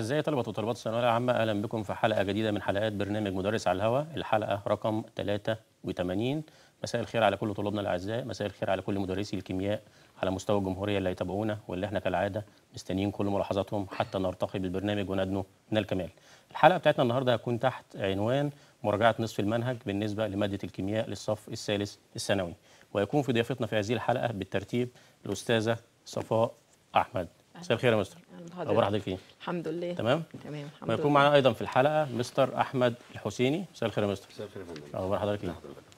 أعزائي طلبة وطلبات الثانوية العامة أهلا بكم في حلقة جديدة من حلقات برنامج مدرس على الهواء الحلقة رقم 83 مساء الخير على كل طلابنا الأعزاء مساء الخير على كل مدرسي الكيمياء على مستوى الجمهورية اللي هيتابعونا واللي احنا كالعادة مستنيين كل ملاحظاتهم حتى نرتقي بالبرنامج وندنو من الكمال الحلقة بتاعتنا النهاردة هتكون تحت عنوان مراجعة نصف المنهج بالنسبة لمادة الكيمياء للصف الثالث الثانوي ويكون في ضيافتنا في هذه الحلقة بالترتيب الأستاذة صفاء أحمد مساء الخير يا مستر اخبار حضرتك إيه؟ الحمد لله تمام تمام الحمد ويكون معنا ايضا في الحلقه مستر احمد الحسيني مساء الخير يا مستر مساء الخير يا فندم اخبار حضرتك إيه؟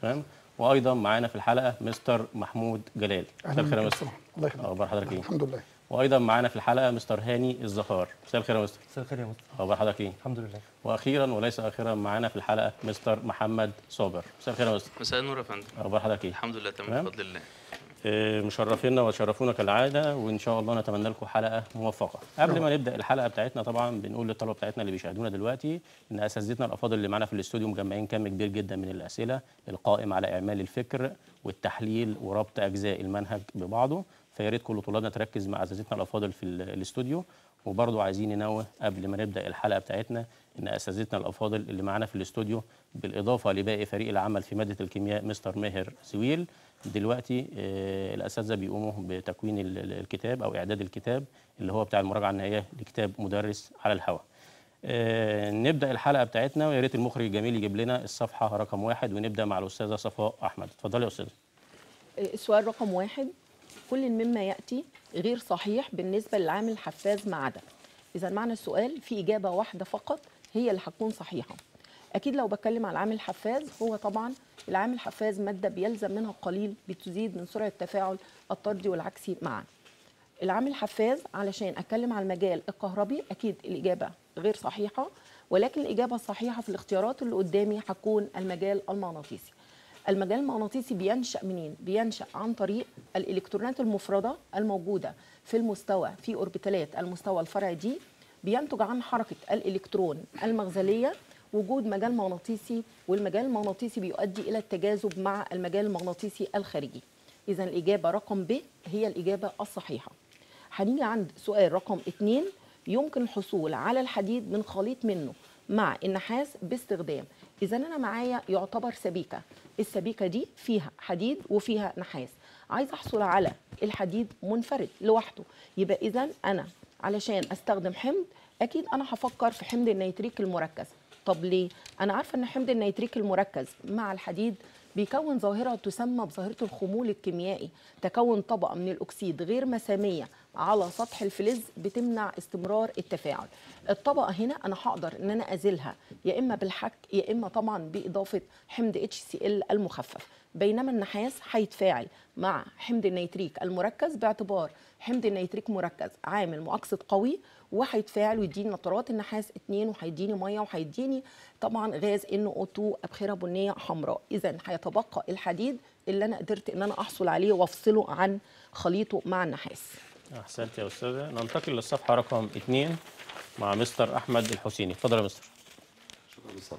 تمام وايضا معانا في الحلقه مستر محمود جلال مساء الخير يا مستر الله يخليك اخبار حضرتك إيه؟ الحمد لله وايضا معانا في الحلقه مستر هاني الزهار مساء الخير يا مستر مساء الخير يا مستر اخبار حضرتك ايه الحمد لله واخيرا وليس اخيرا معانا في الحلقه مستر محمد صابر مساء الخير يا مستر مساء النور يا فندم اخبار حضرتك ايه الحمد لله تمام بفضل الله آه، مشرفينا وشرفونا كالعاده وان شاء الله نتمنى لكم حلقه موفقه قبل ما نبدا الحلقه بتاعتنا طبعا بنقول للطلبه بتاعتنا اللي بيشاهدونا دلوقتي ان اساتذتنا الافاضل اللي معانا في الاستوديو مجمعين كم كبير جدا من الاسئله القائم على اعمال الفكر والتحليل وربط اجزاء المنهج ببعضه فيا ريت كل طلابنا تركز مع اساتذتنا الافاضل في الاستوديو وبرضه عايزين ننوه قبل ما نبدا الحلقه بتاعتنا ان اساتذتنا الافاضل اللي معانا في الاستوديو بالاضافه لباقي فريق العمل في ماده الكيمياء مستر ماهر سويل دلوقتي آه، الاساتذه بيقوموا بتكوين الكتاب او اعداد الكتاب اللي هو بتاع المراجعه النهائيه لكتاب مدرس على الهواء. آه، نبدا الحلقه بتاعتنا ويا ريت المخرج الجميل يجيب لنا الصفحه رقم واحد ونبدا مع الاستاذه صفاء احمد، اتفضلي يا استاذه. آه، السؤال رقم واحد كل مما ياتي غير صحيح بالنسبه للعامل الحفاز ما عدا اذا معنى السؤال في اجابه واحده فقط هي اللي هتكون صحيحه اكيد لو بتكلم على العامل الحفاز هو طبعا العامل الحفاز ماده بيلزم منها قليل بتزيد من سرعه التفاعل الطردي والعكسي معا العامل الحفاز علشان اتكلم على المجال الكهربي اكيد الاجابه غير صحيحه ولكن الاجابه الصحيحه في الاختيارات اللي قدامي هتكون المجال المغناطيسي المجال المغناطيسي بينشا منين بينشا عن طريق الالكترونات المفرده الموجوده في المستوى في اوربيتالات المستوى الفرعي دي بينتج عن حركه الالكترون المغزليه وجود مجال مغناطيسي والمجال المغناطيسي بيؤدي الى التجاذب مع المجال المغناطيسي الخارجي اذا الاجابه رقم ب هي الاجابه الصحيحه هنيجي عند سؤال رقم اثنين يمكن الحصول على الحديد من خليط منه مع النحاس باستخدام اذا انا معايا يعتبر سبيكه السبيكه دي فيها حديد وفيها نحاس عايز احصل على الحديد منفرد لوحده يبقى اذا انا علشان استخدم حمض اكيد انا هفكر في حمض النيتريك المركز طب ليه انا عارفه ان حمض النيتريك المركز مع الحديد بيكون ظاهره تسمى بظاهره الخمول الكيميائي تكون طبقه من الاكسيد غير مساميه على سطح الفلز بتمنع استمرار التفاعل الطبقه هنا انا هقدر ان انا ازيلها يا اما بالحك يا اما طبعا باضافه حمض اتش سي ال المخفف بينما النحاس هيتفاعل مع حمض النيتريك المركز باعتبار حمض النيتريك مركز عامل مؤكسد قوي وهيتفاعل ويديني نترات النحاس 2 وهيديني ميه وهيديني طبعا غاز ان او 2 ابخره بنيه حمراء اذا هيتبقى الحديد اللي انا قدرت ان انا احصل عليه وافصله عن خليطه مع النحاس احسنت يا استاذه ننتقل للصفحه رقم 2 مع مستر احمد الحسيني اتفضل يا مستر شكرا مستر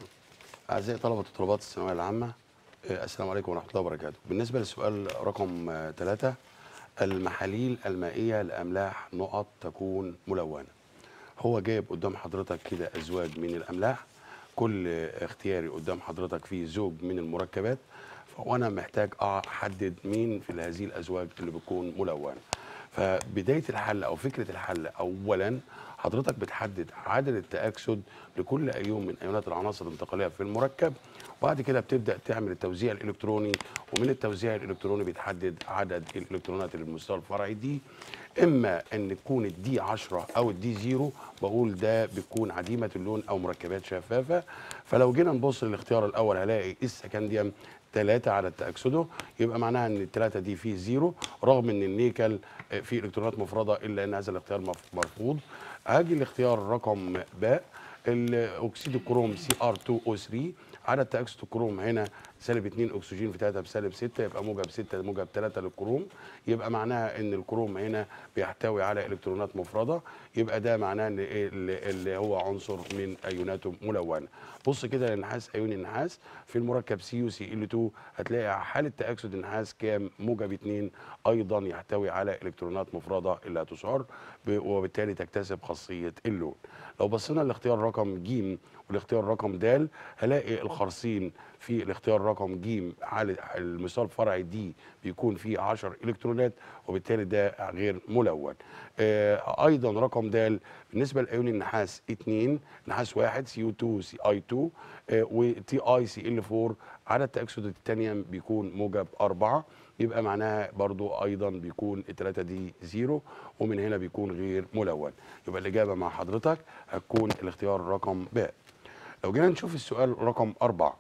اعزائي طلبه الطلبات الثانويه العامه آه، السلام عليكم ورحمه الله وبركاته بالنسبه للسؤال رقم 3 آه، المحاليل المائيه لاملاح نقط تكون ملونه هو جايب قدام حضرتك كده ازواج من الاملاح كل اختياري قدام حضرتك فيه زوج من المركبات وانا محتاج احدد مين في هذه الازواج اللي بتكون ملونه فبدايه الحل او فكره الحل اولا حضرتك بتحدد عدد التاكسد لكل ايون من ايونات العناصر الانتقاليه في المركب وبعد كده بتبدا تعمل التوزيع الالكتروني ومن التوزيع الالكتروني بتحدد عدد الالكترونات اللي المستوى الفرعي دي اما ان تكون الدي 10 او الدي 0 بقول ده بتكون عديمه اللون او مركبات شفافه فلو جينا نبص للاختيار الاول هلاقي السكنديوم 3 على التأكسده يبقى معناها ان الثلاثه دي فيه زيرو رغم ان النيكل آه، فيه الكترونات مفرده الا ان هذا الاختيار مرفوض هاجي الاختيار رقم ب الاكسيد الكروم سي ار 2 او 3 عدد تاكسد الكروم هنا سالب 2 اكسجين في 3 بسالب 6 يبقى موجب 6 موجب 3 للكروم يبقى معناها ان الكروم هنا بيحتوي على الكترونات مفرده يبقى ده معناه ان إيه، اللي هو عنصر من ايوناته ملونه بص كده للنحاس ايون النحاس في المركب سي يو سي ال 2 هتلاقي حاله تاكسد النحاس كام موجب 2 ايضا يحتوي على الكترونات مفرده اللي هتشعر وبالتالي تكتسب خاصيه اللون لو بصينا لاختيار رقم ج الاختيار رقم د هلاقي الخرصين في الاختيار رقم ج على المثال فرعي دي بيكون فيه 10 الكترونات وبالتالي ده غير ملون آه ايضا رقم د بالنسبه لايون النحاس 2 نحاس 1 سي 2 سي اي 2 آه وتي اي سي ال 4 عدد تاكسيد التيتانيوم بيكون موجب 4 يبقى معناها برضو ايضا بيكون التلاتة دي زيرو ومن هنا بيكون غير ملون يبقى الاجابه مع حضرتك هتكون الاختيار رقم ب لو جينا نشوف السؤال رقم أربعة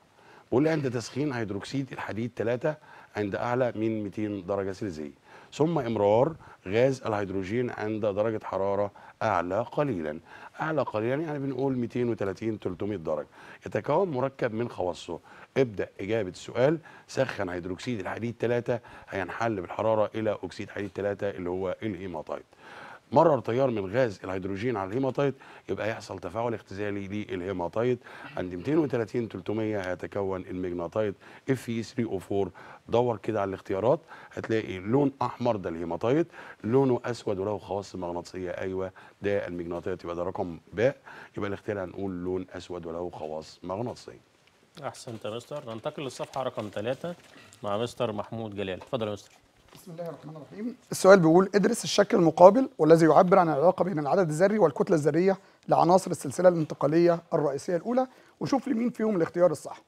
بيقول عند تسخين هيدروكسيد الحديد 3 عند أعلى من 200 درجة سلزية ثم إمرار غاز الهيدروجين عند درجة حرارة أعلى قليلا أعلى قليلا يعني بنقول 230 300 درجة يتكون مركب من خواصه ابدأ إجابة السؤال سخن هيدروكسيد الحديد 3 هينحل بالحرارة إلى أكسيد حديد 3 اللي هو الهيماتايت e مرر تيار من غاز الهيدروجين على الهيماتايت يبقى يحصل تفاعل اختزالي للهيماتايت عند 230 300 هيتكون المغناطايت اف 3 او 4 دور كده على الاختيارات هتلاقي لون احمر ده الهيماتايت لونه اسود وله خواص مغناطيسيه ايوه ده المغناطيات يبقى ده رقم باء يبقى الاختيار هنقول لون اسود وله خواص مغناطيسيه احسنت يا مستر ننتقل للصفحه رقم ثلاثة مع مستر محمود جلال اتفضل يا مستر بسم الله الرحمن الرحيم السؤال بيقول ادرس الشكل المقابل والذي يعبر عن العلاقه بين العدد الذري والكتله الذريه لعناصر السلسله الانتقاليه الرئيسيه الاولى وشوف لمين فيهم الاختيار الصح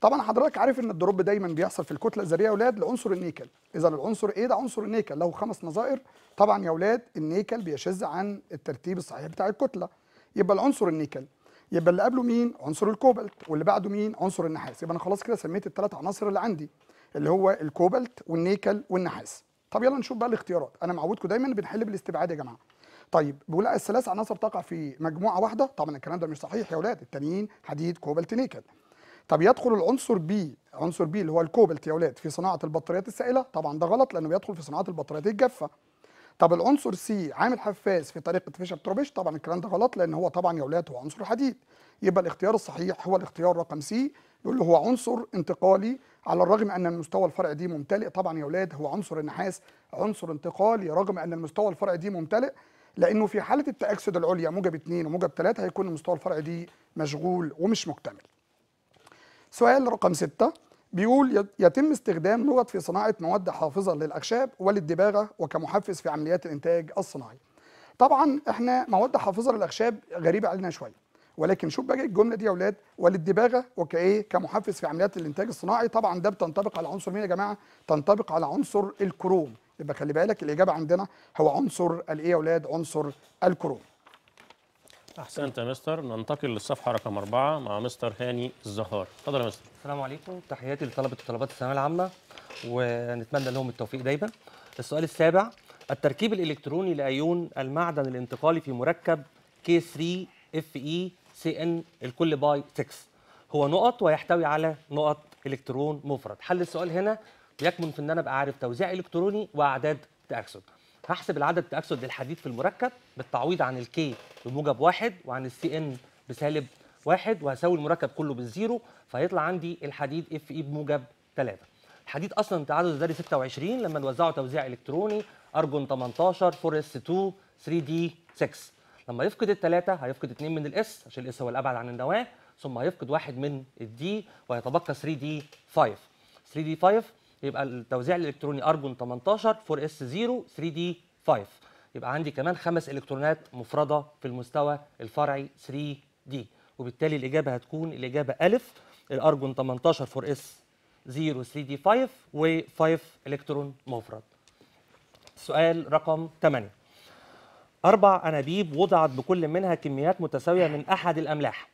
طبعا حضرتك عارف ان الدروب دايما بيحصل في الكتله الذريه يا اولاد لعنصر النيكل اذا العنصر ايه ده عنصر النيكل له خمس نظائر طبعا يا اولاد النيكل بيشذ عن الترتيب الصحيح بتاع الكتله يبقى العنصر النيكل يبقى اللي قبله مين عنصر الكوبالت واللي بعده مين عنصر النحاس يبقى انا خلاص كده سميت الثلاث عناصر اللي عندي اللي هو الكوبالت والنيكل والنحاس طب يلا نشوف بقى الاختيارات انا معودكم دايما بنحل بالاستبعاد يا جماعه طيب بيقول الثلاث عناصر تقع في مجموعه واحده طبعا الكلام ده مش صحيح يا اولاد التانيين حديد كوبالت نيكل طب يدخل العنصر بي عنصر بي اللي هو الكوبالت يا اولاد في صناعه البطاريات السائله طبعا ده غلط لانه بيدخل في صناعه البطاريات الجافه طب العنصر سي عامل حفاز في طريقه فيشر تروبيش طبعا الكلام ده غلط لان هو طبعا يا اولاد هو عنصر حديد يبقى الاختيار الصحيح هو الاختيار رقم سي يقول له هو عنصر انتقالي على الرغم ان المستوى الفرع دي ممتلئ طبعا يا اولاد هو عنصر النحاس عنصر انتقالي رغم ان المستوى الفرع دي ممتلئ لانه في حاله التاكسد العليا موجب 2 وموجب 3 هيكون المستوى الفرع دي مشغول ومش مكتمل سؤال رقم 6 بيقول يتم استخدام نقط في صناعة مواد حافظة للأخشاب وللدباغة وكمحفز في عمليات الإنتاج الصناعي طبعا احنا مواد حافظة للأخشاب غريبة علينا شوية ولكن شوف بقى الجملة دي يا أولاد وللدباغة وكإيه كمحفز في عمليات الإنتاج الصناعي طبعا ده بتنطبق على عنصر مين يا جماعة تنطبق على عنصر الكروم يبقى خلي بالك الإجابة عندنا هو عنصر الإيه يا أولاد عنصر الكروم احسنت يا مستر ننتقل للصفحه رقم أربعة مع مستر هاني الزهار اتفضل يا مستر السلام عليكم تحياتي لطلبه وطلبات الثانويه العامه ونتمنى لهم التوفيق دايما السؤال السابع التركيب الالكتروني لايون المعدن الانتقالي في مركب K3FeCN الكل باي 6 هو نقط ويحتوي على نقط الكترون مفرد حل السؤال هنا يكمن في ان انا ابقى عارف توزيع الكتروني واعداد تاكسد هحسب العدد تأكسد للحديد في المركب بالتعويض عن الكي بموجب واحد وعن السي ان بسالب واحد وهساوي المركب كله بالزيرو فهيطلع عندي الحديد اف اي بموجب 3 الحديد اصلا تعدد الذري 26 لما نوزعه توزيع الكتروني ارجون 18 4 اس 2 3 دي 6 لما يفقد الثلاثه هيفقد اثنين من الاس عشان الاس هو الابعد عن النواه ثم هيفقد واحد من الدي وهيتبقي 3 دي 5 3 دي 5 يبقى التوزيع الالكتروني ارجون 18 4 اس 0 3 دي 5 يبقى عندي كمان خمس الكترونات مفرده في المستوى الفرعي 3 دي وبالتالي الاجابه هتكون الاجابه الف الارجون 18 4 اس 0 3 دي 5 و5 الكترون مفرد سؤال رقم 8 أربع أنابيب وضعت بكل منها كميات متساوية من أحد الأملاح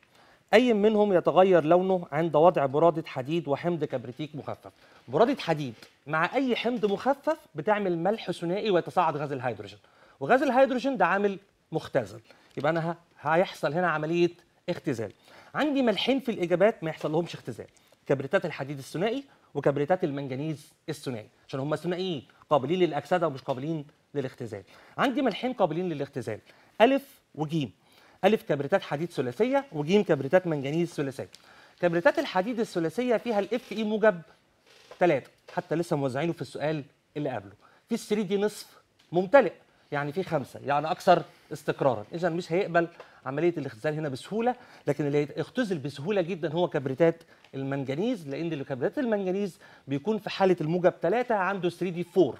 أي منهم يتغير لونه عند وضع برادة حديد وحمض كبريتيك مخفف برادة حديد مع أي حمض مخفف بتعمل ملح ثنائي ويتصاعد غاز الهيدروجين وغاز الهيدروجين ده عامل مختزل يبقى أنا هيحصل هنا عملية اختزال عندي ملحين في الإجابات ما يحصل لهمش اختزال كبريتات الحديد الثنائي وكبريتات المنجنيز الثنائي عشان هم ثنائيين قابلين للأكسدة ومش قابلين للاختزال عندي ملحين قابلين للاختزال ألف وجيم ألف كبريتات حديد ثلاثية وجيم كبريتات منجنيز ثلاثية كبريتات الحديد الثلاثية فيها الاف اي e موجب 3 حتى لسه موزعينه في السؤال اللي قبله في ال 3 دي نصف ممتلئ يعني في خمسة يعني أكثر استقرارا إذا مش هيقبل عملية الاختزال هنا بسهولة لكن اللي هيختزل بسهولة جدا هو كبريتات المنجنيز لأن كبريتات المنجنيز بيكون في حالة الموجب 3 عنده 3 دي 4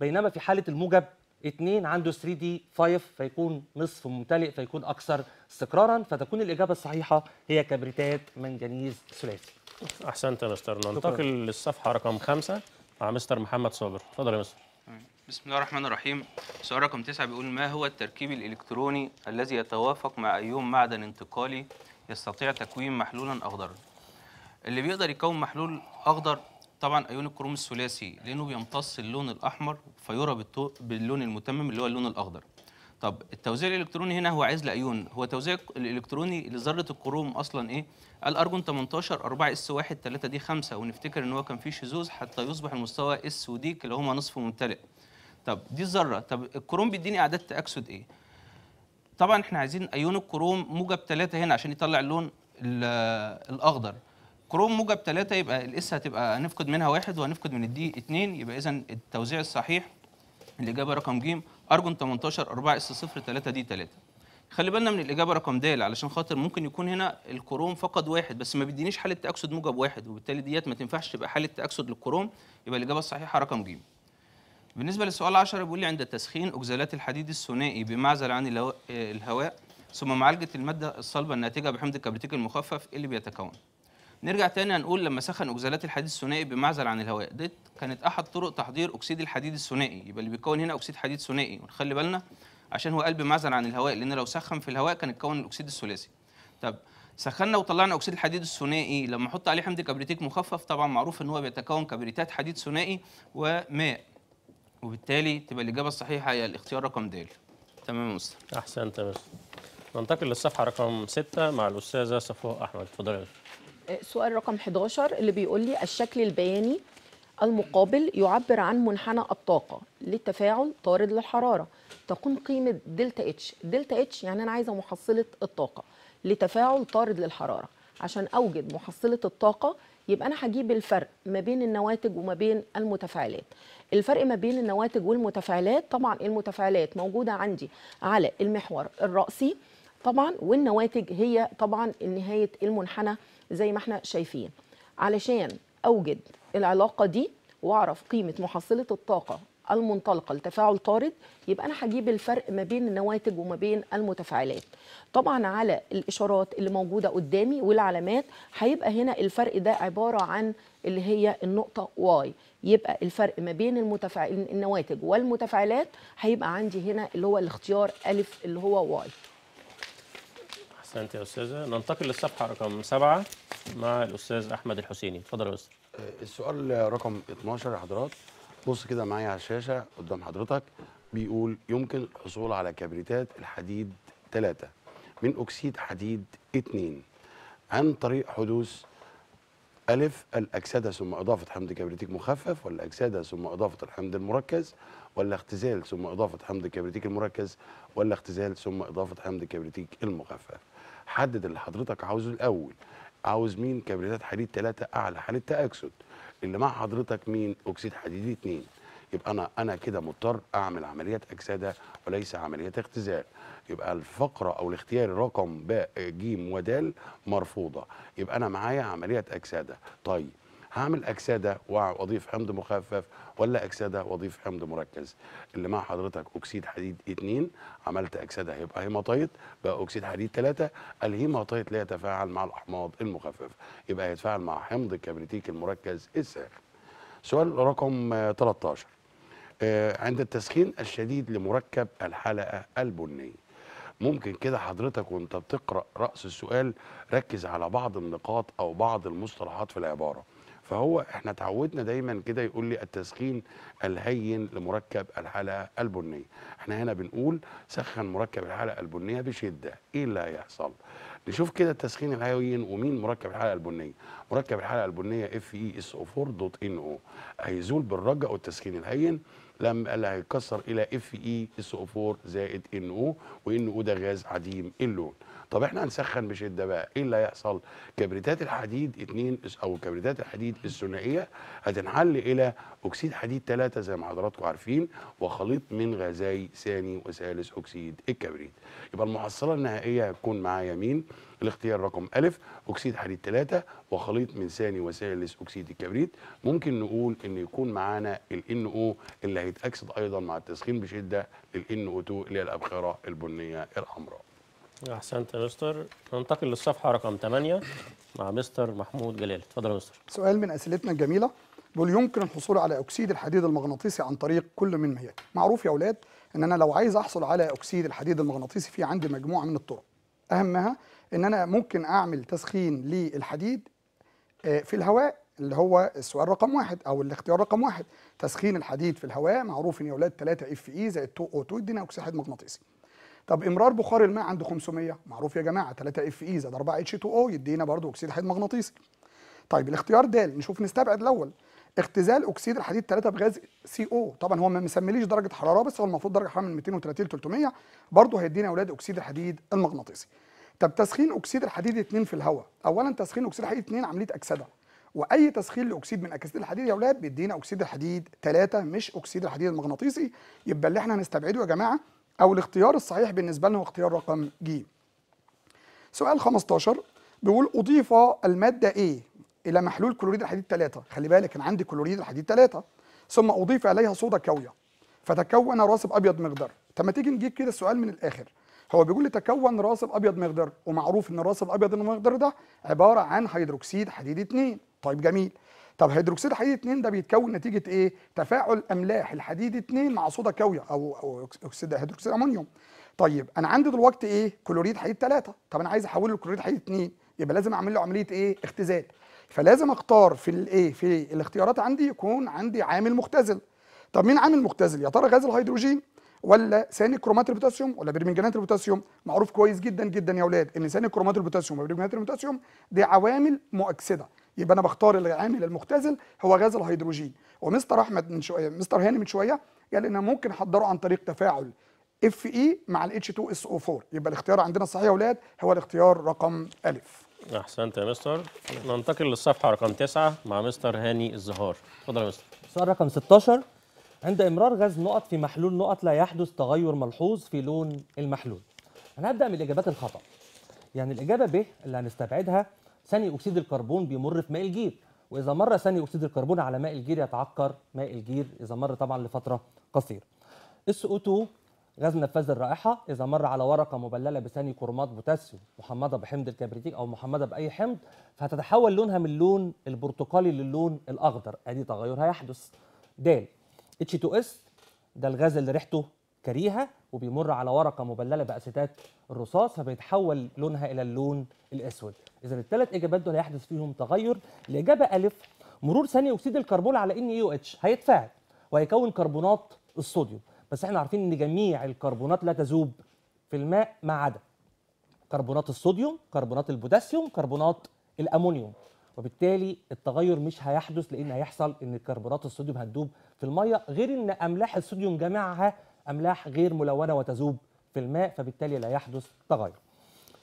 بينما في حالة الموجب اثنين عنده 3 دي 5 فيكون نصف ممتلئ فيكون اكثر استقرارا فتكون الاجابه الصحيحه هي كبريتات منجنيز ثلاثي. احسنت يا مستر ننتقل للصفحه رقم خمسه مع مستر محمد صابر اتفضل يا مستر. بسم الله الرحمن الرحيم سؤال رقم تسعة بيقول ما هو التركيب الالكتروني الذي يتوافق مع ايون معدن انتقالي يستطيع تكوين محلولا اخضرا اللي بيقدر يكون محلول اخضر طبعا ايون الكروم الثلاثي لانه بيمتص اللون الاحمر فيرى باللون المتمم اللي هو اللون الاخضر طب التوزيع الالكتروني هنا هو عايز لايون هو توزيع الالكتروني لذره الكروم اصلا ايه الارجون 18 4 اس 1 3 دي 5 ونفتكر ان هو كان فيه شذوذ حتى يصبح المستوى اس ودي اللي هما نصف ممتلئ طب دي الذره طب الكروم بيديني اعداد تاكسد ايه طبعا احنا عايزين ايون الكروم موجب 3 هنا عشان يطلع اللون الاخضر كروم موجب 3 يبقى الاس هتبقى هنفقد منها واحد وهنفقد من الدي 2 يبقى اذا التوزيع الصحيح الاجابه رقم ج ارجون 18 4 اس 0 3 دي 3 خلي بالنا من الاجابه رقم د علشان خاطر ممكن يكون هنا الكروم فقد واحد بس ما بيدينيش حاله تاكسد موجب واحد وبالتالي ديت ما تنفعش تبقى حاله تاكسد للكروم يبقى الاجابه الصحيحه رقم ج بالنسبه للسؤال 10 بيقول لي عند التسخين اكزالات الحديد الثنائي بمعزل عن الهواء ثم معالجه الماده الصلبه الناتجه بحمض الكبريتيك المخفف إيه اللي بيتكون نرجع تاني هنقول لما سخن اكزالات الحديد الثنائي بمعزل عن الهواء دي كانت احد طرق تحضير اكسيد الحديد الثنائي يبقى اللي بيتكون هنا اكسيد حديد ثنائي ونخلي بالنا عشان هو قلب معزل عن الهواء لان لو سخن في الهواء كان اتكون الاكسيد الثلاثي طب سخنا وطلعنا اكسيد الحديد الثنائي لما احط عليه حمض كبريتيك مخفف طبعا معروف ان هو بيتكون كبريتات حديد ثنائي وماء وبالتالي تبقى الاجابه الصحيحه هي الاختيار رقم د تمام يا مستر احسنت يا ننتقل للصفحه رقم 6 مع الاستاذه صفوه احمد اتفضلي سؤال رقم 11 اللي بيقول لي الشكل البياني المقابل يعبر عن منحنى الطاقة للتفاعل طارد للحرارة تكون قيمة دلتا اتش دلتا اتش يعني أنا عايزة محصلة الطاقة لتفاعل طارد للحرارة عشان أوجد محصلة الطاقة يبقى أنا هجيب الفرق ما بين النواتج وما بين المتفاعلات الفرق ما بين النواتج والمتفاعلات طبعا المتفاعلات موجودة عندي على المحور الرأسي طبعا والنواتج هي طبعا نهاية المنحنى زي ما احنا شايفين علشان اوجد العلاقه دي واعرف قيمه محصله الطاقه المنطلقه لتفاعل طارد يبقى انا هجيب الفرق ما بين النواتج وما بين المتفاعلات طبعا على الاشارات اللي موجوده قدامي والعلامات هيبقى هنا الفرق ده عباره عن اللي هي النقطه واي يبقى الفرق ما بين المتفاعل النواتج والمتفاعلات هيبقى عندي هنا اللي هو الاختيار الف اللي هو واي احسنت يا استاذه ننتقل للصفحه رقم سبعة مع الاستاذ احمد الحسيني اتفضل يا استاذ آه، السؤال رقم 12 يا حضرات بص كده معايا على الشاشه قدام حضرتك بيقول يمكن الحصول على كبريتات الحديد 3 من اكسيد حديد 2 عن طريق حدوث ألف الأكسدة ثم إضافة حمض كبريتيك مخفف ولا أكسدة ثم إضافة الحمض المركز ولا اختزال ثم إضافة حمض كبريتيك المركز ولا اختزال ثم إضافة حمض كبريتيك المخفف حدد اللي حضرتك عاوزه الاول عاوز مين كبريتات حديد 3 اعلى حاله تاكسد اللي مع حضرتك مين اكسيد حديدي 2 يبقى انا انا كده مضطر اعمل عمليات اكسده وليس عمليات اختزال يبقى الفقره او الاختيار رقم ب ج ودال مرفوضه يبقى انا معايا عمليات اكسده طيب هعمل اكسده واضيف حمض مخفف ولا اكسده واضيف حمض مركز اللي مع حضرتك اكسيد حديد 2 عملت اكسده هيبقى هيماتايت بقى اكسيد حديد 3 الهيماتايت لا يتفاعل مع الاحماض المخففه يبقى هيتفاعل مع حمض الكبريتيك المركز الساخن سؤال رقم 13 آه، عند التسخين الشديد لمركب الحلقه البنيه ممكن كده حضرتك وانت بتقرا راس السؤال ركز على بعض النقاط او بعض المصطلحات في العباره فهو احنا تعودنا دايما كده يقول لي التسخين الهين لمركب الحلقه البنيه احنا هنا بنقول سخن مركب الحلقه البنيه بشده ايه اللي هيحصل نشوف كده التسخين الهين ومين مركب الحلقه البنيه مركب الحلقه البنيه اف اي اس او 4 دوت ان او هيزول بالرجاء والتسخين الهين لما اللي هيكسر الى اف اي اس او 4 زائد ان او وان او ده غاز عديم اللون طب احنا هنسخن بشده بقى ايه اللي هيحصل كبريتات الحديد اثنين او كبريتات الحديد الثنائيه هتنحل الى اكسيد حديد ثلاثة زي ما حضراتكم عارفين وخليط من غازي ثاني وثالث اكسيد الكبريت يبقى المحصله النهائيه هتكون معايا مين الاختيار رقم الف أكسيد حديد ثلاثة وخليط من ثاني وثالث أكسيد الكبريت ممكن نقول إن يكون معانا ال NO اللي هيتأكسد أيضا مع التسخين بشدة لل NO2 اللي هي الأبخرة البنية الحمراء احسنت يا مستر ننتقل للصفحه رقم 8 مع مستر محمود جلال اتفضل يا مستر سؤال من اسئلتنا الجميله بيقول يمكن الحصول على اكسيد الحديد المغناطيسي عن طريق كل من هي معروف يا اولاد ان انا لو عايز احصل على اكسيد الحديد المغناطيسي في عندي مجموعه من الطرق اهمها ان انا ممكن اعمل تسخين للحديد آه، في الهواء اللي هو السؤال رقم واحد او الاختيار رقم واحد تسخين الحديد في الهواء معروف ان يا اولاد 3 اف اي زائد 2 او 2 يدينا اكسيد مغناطيسي طب امرار بخار الماء عند 500 معروف يا جماعه 3 اف اي زائد 4 اتش 2 او يدينا برضو اكسيد الحديد مغناطيسي طيب الاختيار د نشوف نستبعد الاول اختزال اكسيد الحديد 3 بغاز سي او طبعا هو ما مسميليش درجه حراره بس هو المفروض درجه حراره من 230 ل 300 برضه هيدينا اولاد اكسيد الحديد المغناطيسي طب تسخين اكسيد الحديد 2 في الهواء اولا تسخين اكسيد الحديد 2 عمليه اكسده واي تسخين لاكسيد من اكسيد الحديد يا اولاد بيدينا اكسيد الحديد 3 مش اكسيد الحديد المغناطيسي يبقى اللي احنا هنستبعده يا جماعه أو الاختيار الصحيح بالنسبة لنا هو اختيار رقم ج سؤال 15 بيقول أضيف المادة A إلى محلول كلوريد الحديد 3 خلي بالك أنا عندي كلوريد الحديد 3 ثم أضيف إليها صودا كاوية فتكون راسب أبيض مقدار طب ما تيجي نجيب كده السؤال من الآخر هو بيقول لي تكون راسب أبيض مقدار ومعروف إن الراسب الأبيض المقدار ده عبارة عن هيدروكسيد حديد 2 طيب جميل طب هيدروكسيد حديد 2 ده بيتكون نتيجه ايه تفاعل املاح الحديد 2 مع صودا كاويه او او اكسيد هيدروكسيد امونيوم طيب انا عندي دلوقتي ايه كلوريد حديد 3 طب انا عايز احوله لكلوريد حديد 2 يبقى لازم اعمل له عمليه ايه اختزال فلازم اختار في الايه في الاختيارات عندي يكون عندي عامل مختزل طب مين عامل مختزل يا ترى غاز الهيدروجين ولا ثاني كرومات البوتاسيوم ولا برمنجانات البوتاسيوم معروف كويس جدا جدا يا اولاد ان ثاني كرومات البوتاسيوم وبرمنجانات البوتاسيوم دي عوامل مؤكسده يبقى انا بختار العامل المختزل هو غاز الهيدروجين ومستر احمد من شويه مستر هاني من شويه قال ان ممكن احضره عن طريق تفاعل اف اي e مع الاتش 2 اس او 4 يبقى الاختيار عندنا صحيح يا اولاد هو الاختيار رقم الف احسنت يا مستر ننتقل للصفحه رقم 9 مع مستر هاني الزهار اتفضل يا مستر السؤال رقم 16 عند امرار غاز نقط في محلول نقط لا يحدث تغير ملحوظ في لون المحلول هنبدا من الاجابات الخطا يعني الاجابه ب اللي هنستبعدها ثاني اكسيد الكربون بيمر في ماء الجير واذا مر ثاني اكسيد الكربون على ماء الجير يتعكر ماء الجير اذا مر طبعا لفتره قصيره او 2 غاز نفاذ الرائحه اذا مر على ورقه مبلله بثاني كرومات بوتاسيوم محمضه بحمض الكبريتيك او محمضه باي حمض فهتتحول لونها من اللون البرتقالي للون الاخضر ادي تغير هيحدث د H2S ده الغاز اللي ريحته كريهه وبيمر على ورقه مبلله باسيتات الرصاص فبيتحول لونها الى اللون الاسود اذا الثلاث اجابات دول هيحدث فيهم تغير الاجابه الف مرور ثاني اكسيد الكربون على ان يو اتش هيتفاعل وهيكون كربونات الصوديوم بس احنا عارفين ان جميع الكربونات لا تذوب في الماء ما عدا كربونات الصوديوم كربونات البوتاسيوم كربونات الامونيوم وبالتالي التغير مش هيحدث لان هيحصل ان كربونات الصوديوم هتدوب في الميه غير ان املاح الصوديوم جميعها أملاح غير ملونة وتذوب في الماء فبالتالي لا يحدث تغير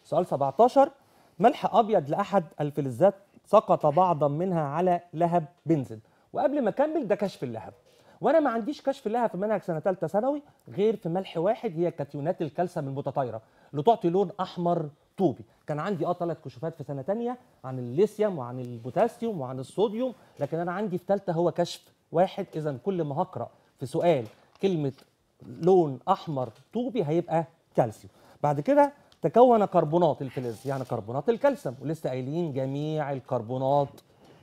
سؤال 17 ملح أبيض لأحد الفلزات سقط بعضا منها على لهب بنزل وقبل ما أكمل ده كشف اللهب وانا ما عنديش كشف لها في منهج سنه ثالثه ثانوي غير في ملح واحد هي كاتيونات الكالسيوم المتطايره اللي تعطي لون احمر طوبي كان عندي اه ثلاث كشوفات في سنه ثانيه عن الليثيوم وعن البوتاسيوم وعن الصوديوم لكن انا عندي في ثالثه هو كشف واحد اذا كل ما هقرا في سؤال كلمه لون احمر طوبي هيبقى كالسيوم بعد كده تكون كربونات الفلز يعني كربونات الكالسيوم ولسه قايلين جميع الكربونات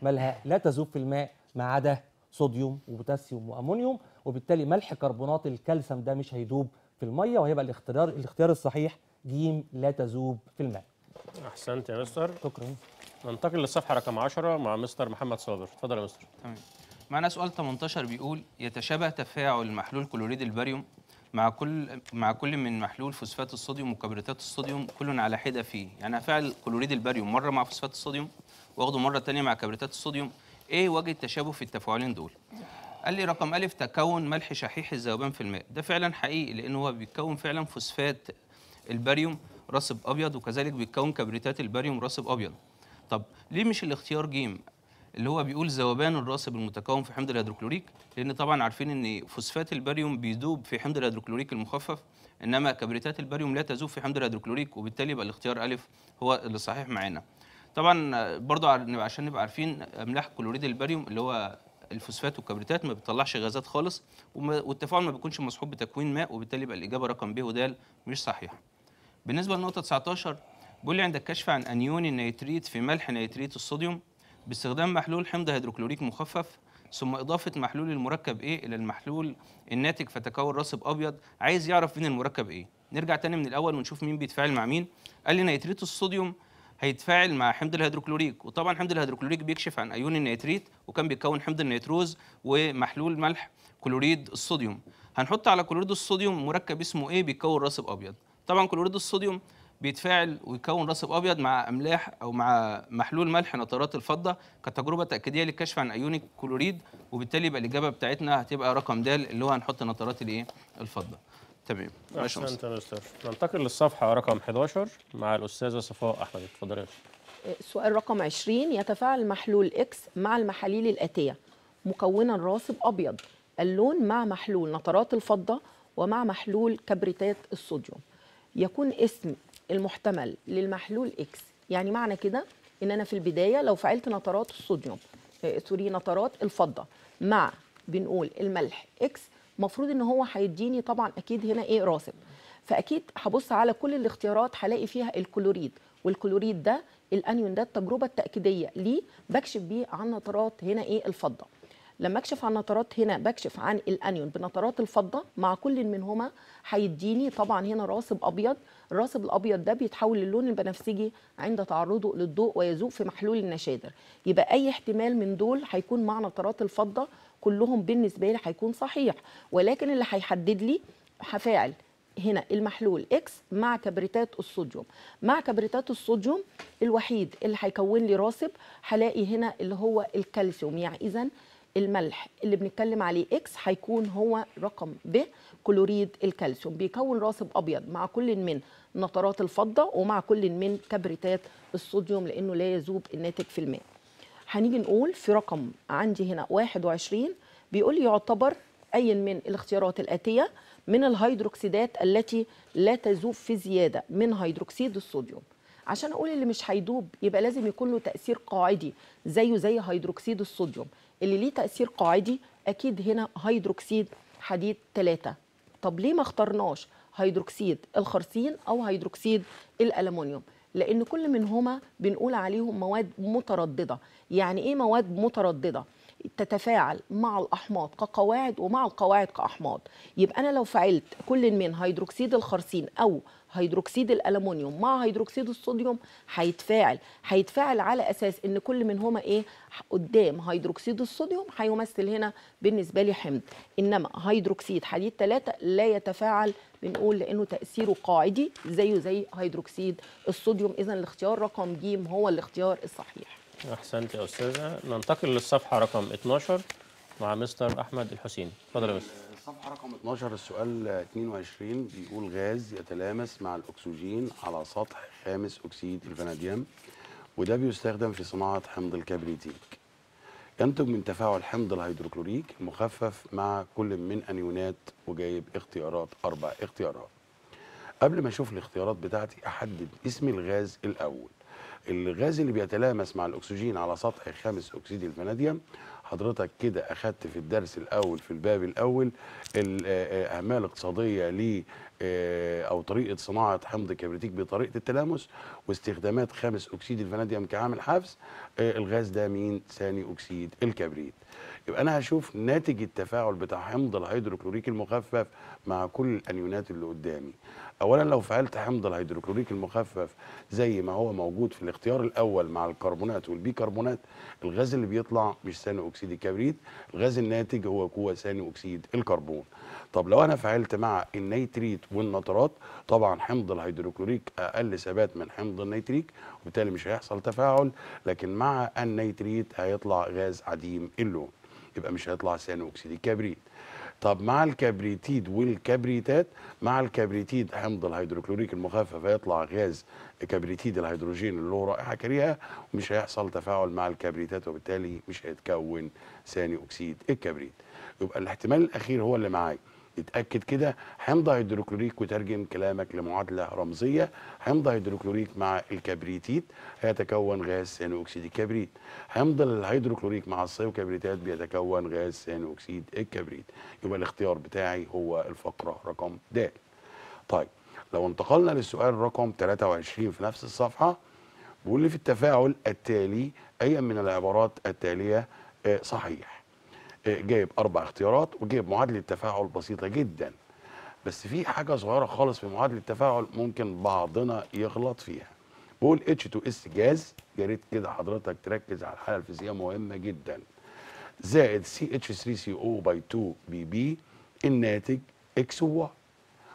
مالها لا تذوب في الماء ما عدا صوديوم وبوتاسيوم وامونيوم وبالتالي ملح كربونات الكالسيوم ده مش هيدوب في الميه وهيبقى الاختيار الاختيار الصحيح جيم لا تذوب في الماء احسنت يا مستر شكرا ننتقل للصفحه رقم 10 مع مستر محمد صابر اتفضل يا مستر تمام معنا سؤال 18 بيقول يتشابه تفاعل محلول كلوريد الباريوم مع كل مع كل من محلول فوسفات الصوديوم وكبريتات الصوديوم كل على حده فيه يعني هفعل كلوريد الباريوم مره مع فوسفات الصوديوم واخده مره ثانيه مع كبريتات الصوديوم ايه وجه التشابه في التفاعلين دول قال لي رقم ألف تكون ملح شحيح الذوبان في الماء ده فعلا حقيقي لان هو بيتكون فعلا فوسفات الباريوم رصب ابيض وكذلك بيتكون كبريتات الباريوم رصب ابيض طب ليه مش الاختيار جيم اللي هو بيقول ذوبان الراسب المتكون في حمض الهيدروكلوريك لان طبعا عارفين ان فوسفات الباريوم بيذوب في حمض الهيدروكلوريك المخفف انما كبريتات الباريوم لا تذوب في حمض الهيدروكلوريك وبالتالي يبقى الاختيار الف هو اللي صحيح معانا طبعا برضو عشان نبقى عارفين املاح كلوريد الباريوم اللي هو الفوسفات والكبريتات ما بتطلعش غازات خالص والتفاعل ما بيكونش مصحوب بتكوين ماء وبالتالي يبقى الاجابه رقم ب ودال مش صحيحه بالنسبه للنقطه 19 بيقول لي عندك كشف عن انيون النيتريت في ملح نيتريت الصوديوم باستخدام محلول حمض هيدروكلوريك مخفف ثم إضافة محلول المركب A إلى المحلول الناتج فتكون راسب أبيض عايز يعرف مين المركب A نرجع تاني من الأول ونشوف مين بيتفاعل مع مين قال لي نيتريت الصوديوم هيتفاعل مع حمض الهيدروكلوريك وطبعا حمض الهيدروكلوريك بيكشف عن ايون النيتريت وكان بيكون حمض النيتروز ومحلول ملح كلوريد الصوديوم هنحط على كلوريد الصوديوم مركب اسمه A بيتكون راسب ابيض طبعا كلوريد الصوديوم بيتفاعل ويكون رصب ابيض مع املاح او مع محلول ملح نترات الفضه كتجربه تاكيديه للكشف عن ايون الكلوريد وبالتالي يبقى الاجابه بتاعتنا هتبقى رقم د اللي هو هنحط نترات الايه الفضه تمام ماشي ننتقل للصفحه رقم 11 مع الاستاذه صفاء احمد اتفضلي أه، سؤال رقم 20 يتفاعل محلول اكس مع المحاليل الاتيه مكونا راصب ابيض اللون مع محلول نترات الفضه ومع محلول كبريتات الصوديوم يكون اسم المحتمل للمحلول اكس يعني معنى كده ان انا في البدايه لو فعلت نترات الصوديوم آه، سوري نترات الفضه مع بنقول الملح اكس المفروض ان هو هيديني طبعا اكيد هنا ايه راسب فاكيد هبص على كل الاختيارات هلاقي فيها الكلوريد والكلوريد ده الانيون ده التجربه التاكيديه ليه بكشف بيه عن نترات هنا ايه الفضه لما اكشف عن نطرات هنا بكشف عن الانيون بنطرات الفضه مع كل منهما هيديني طبعا هنا راسب ابيض الراسب الابيض ده بيتحول للون البنفسجي عند تعرضه للضوء ويذوب في محلول النشادر يبقى اي احتمال من دول هيكون مع نطرات الفضه كلهم بالنسبه لي هيكون صحيح ولكن اللي هيحدد لي هفاعل هنا المحلول اكس مع كبريتات الصوديوم مع كبريتات الصوديوم الوحيد اللي هيكون لي راسب هلاقي هنا اللي هو الكالسيوم يعني اذا الملح اللي بنتكلم عليه اكس هيكون هو رقم ب كلوريد الكالسيوم بيكون راسب ابيض مع كل من نطرات الفضه ومع كل من كبريتات الصوديوم لانه لا يذوب الناتج في الماء هنيجي نقول في رقم عندي هنا 21 بيقول لي يعتبر اي من الاختيارات الاتيه من الهيدروكسيدات التي لا تذوب في زياده من هيدروكسيد الصوديوم عشان اقول اللي مش هيدوب يبقى لازم يكون له تاثير قاعدي زيه زي هيدروكسيد الصوديوم اللي ليه تاثير قاعدي اكيد هنا هيدروكسيد حديد 3 طب ليه ما اخترناش هيدروكسيد الخرسين او هيدروكسيد الالومنيوم لان كل منهما بنقول عليهم مواد متردده يعني ايه مواد متردده تتفاعل مع الأحماض كقواعد ومع القواعد كأحماض يبقى أنا لو فعلت كل من هيدروكسيد الخرسين أو هيدروكسيد الالومنيوم مع هيدروكسيد الصوديوم هيتفاعل هيتفاعل على اساس ان كل منهما ايه قدام هيدروكسيد الصوديوم هيمثل هنا بالنسبه لي حمض انما هيدروكسيد حديد 3 لا يتفاعل بنقول لانه تاثيره قاعدي زيه زي هيدروكسيد الصوديوم اذا الاختيار رقم ج هو الاختيار الصحيح احسنت يا استاذه ننتقل للصفحه رقم 12 مع مستر احمد الحسيني اتفضل يا مستر الصفحه رقم 12 السؤال 22 بيقول غاز يتلامس مع الاكسجين على سطح خامس اكسيد الفناديوم وده بيستخدم في صناعه حمض الكبريتيك ينتج من تفاعل حمض الهيدروكلوريك مخفف مع كل من انيونات وجايب اختيارات اربع اختيارات قبل ما اشوف الاختيارات بتاعتي احدد اسم الغاز الاول الغاز اللي بيتلامس مع الأكسجين على سطح خامس أكسيد الفناديوم حضرتك كده أخدت في الدرس الأول في الباب الأول الأهمية آه، آه، الاقتصادية ل آه، أو طريقة صناعة حمض الكبريتيك بطريقة التلامس واستخدامات خامس أكسيد الفناديوم كعامل حفز الغاز ده مين ثاني أكسيد الكبريت يبقى انا هشوف ناتج التفاعل بتاع حمض الهيدروكلوريك المخفف مع كل الانيونات اللي قدامي اولا لو فعلت حمض الهيدروكلوريك المخفف زي ما هو موجود في الاختيار الاول مع الكربونات والبيكربونات الغاز اللي بيطلع مش ثاني اكسيد الكبريت الغاز الناتج هو هو ثاني اكسيد الكربون طب لو انا فعلت مع النيتريت والنترات طبعا حمض الهيدروكلوريك اقل ثبات من حمض النيتريك وبالتالي مش هيحصل تفاعل لكن مع النيتريت هيطلع غاز عديم اللون يبقى مش هيطلع ثاني اكسيد الكبريت طب مع الكبريتيد والكبريتات مع الكبريتيد حمض الهيدروكلوريك المخفف هيطلع غاز كبريتيد الهيدروجين اللي هو رائحه كريهه ومش هيحصل تفاعل مع الكبريتات وبالتالي مش هيتكون ثاني اكسيد الكبريت يبقى الاحتمال الاخير هو اللي معايا اتاكد كده حمض هيدروكلوريك وترجم كلامك لمعادله رمزيه حمض هيدروكلوريك مع الكبريتيت هيتكون غاز ثاني اكسيد الكبريت حمض الهيدروكلوريك مع الصيو كبريتات بيتكون غاز ثاني اكسيد الكبريت يبقى الاختيار بتاعي هو الفقره رقم د طيب لو انتقلنا للسؤال رقم 23 في نفس الصفحه بيقول لي في التفاعل التالي اي من العبارات التاليه آه، صحيح جايب اربع اختيارات وجايب معادله تفاعل بسيطه جدا بس في حاجه صغيره خالص في معادله التفاعل ممكن بعضنا يغلط فيها بقول اتش 2 اس جاز يا ريت كده حضرتك تركز على الحاله الفيزيائيه مهمه جدا زايد سي اتش 3 سي او باي 2 بي بي الناتج اكس و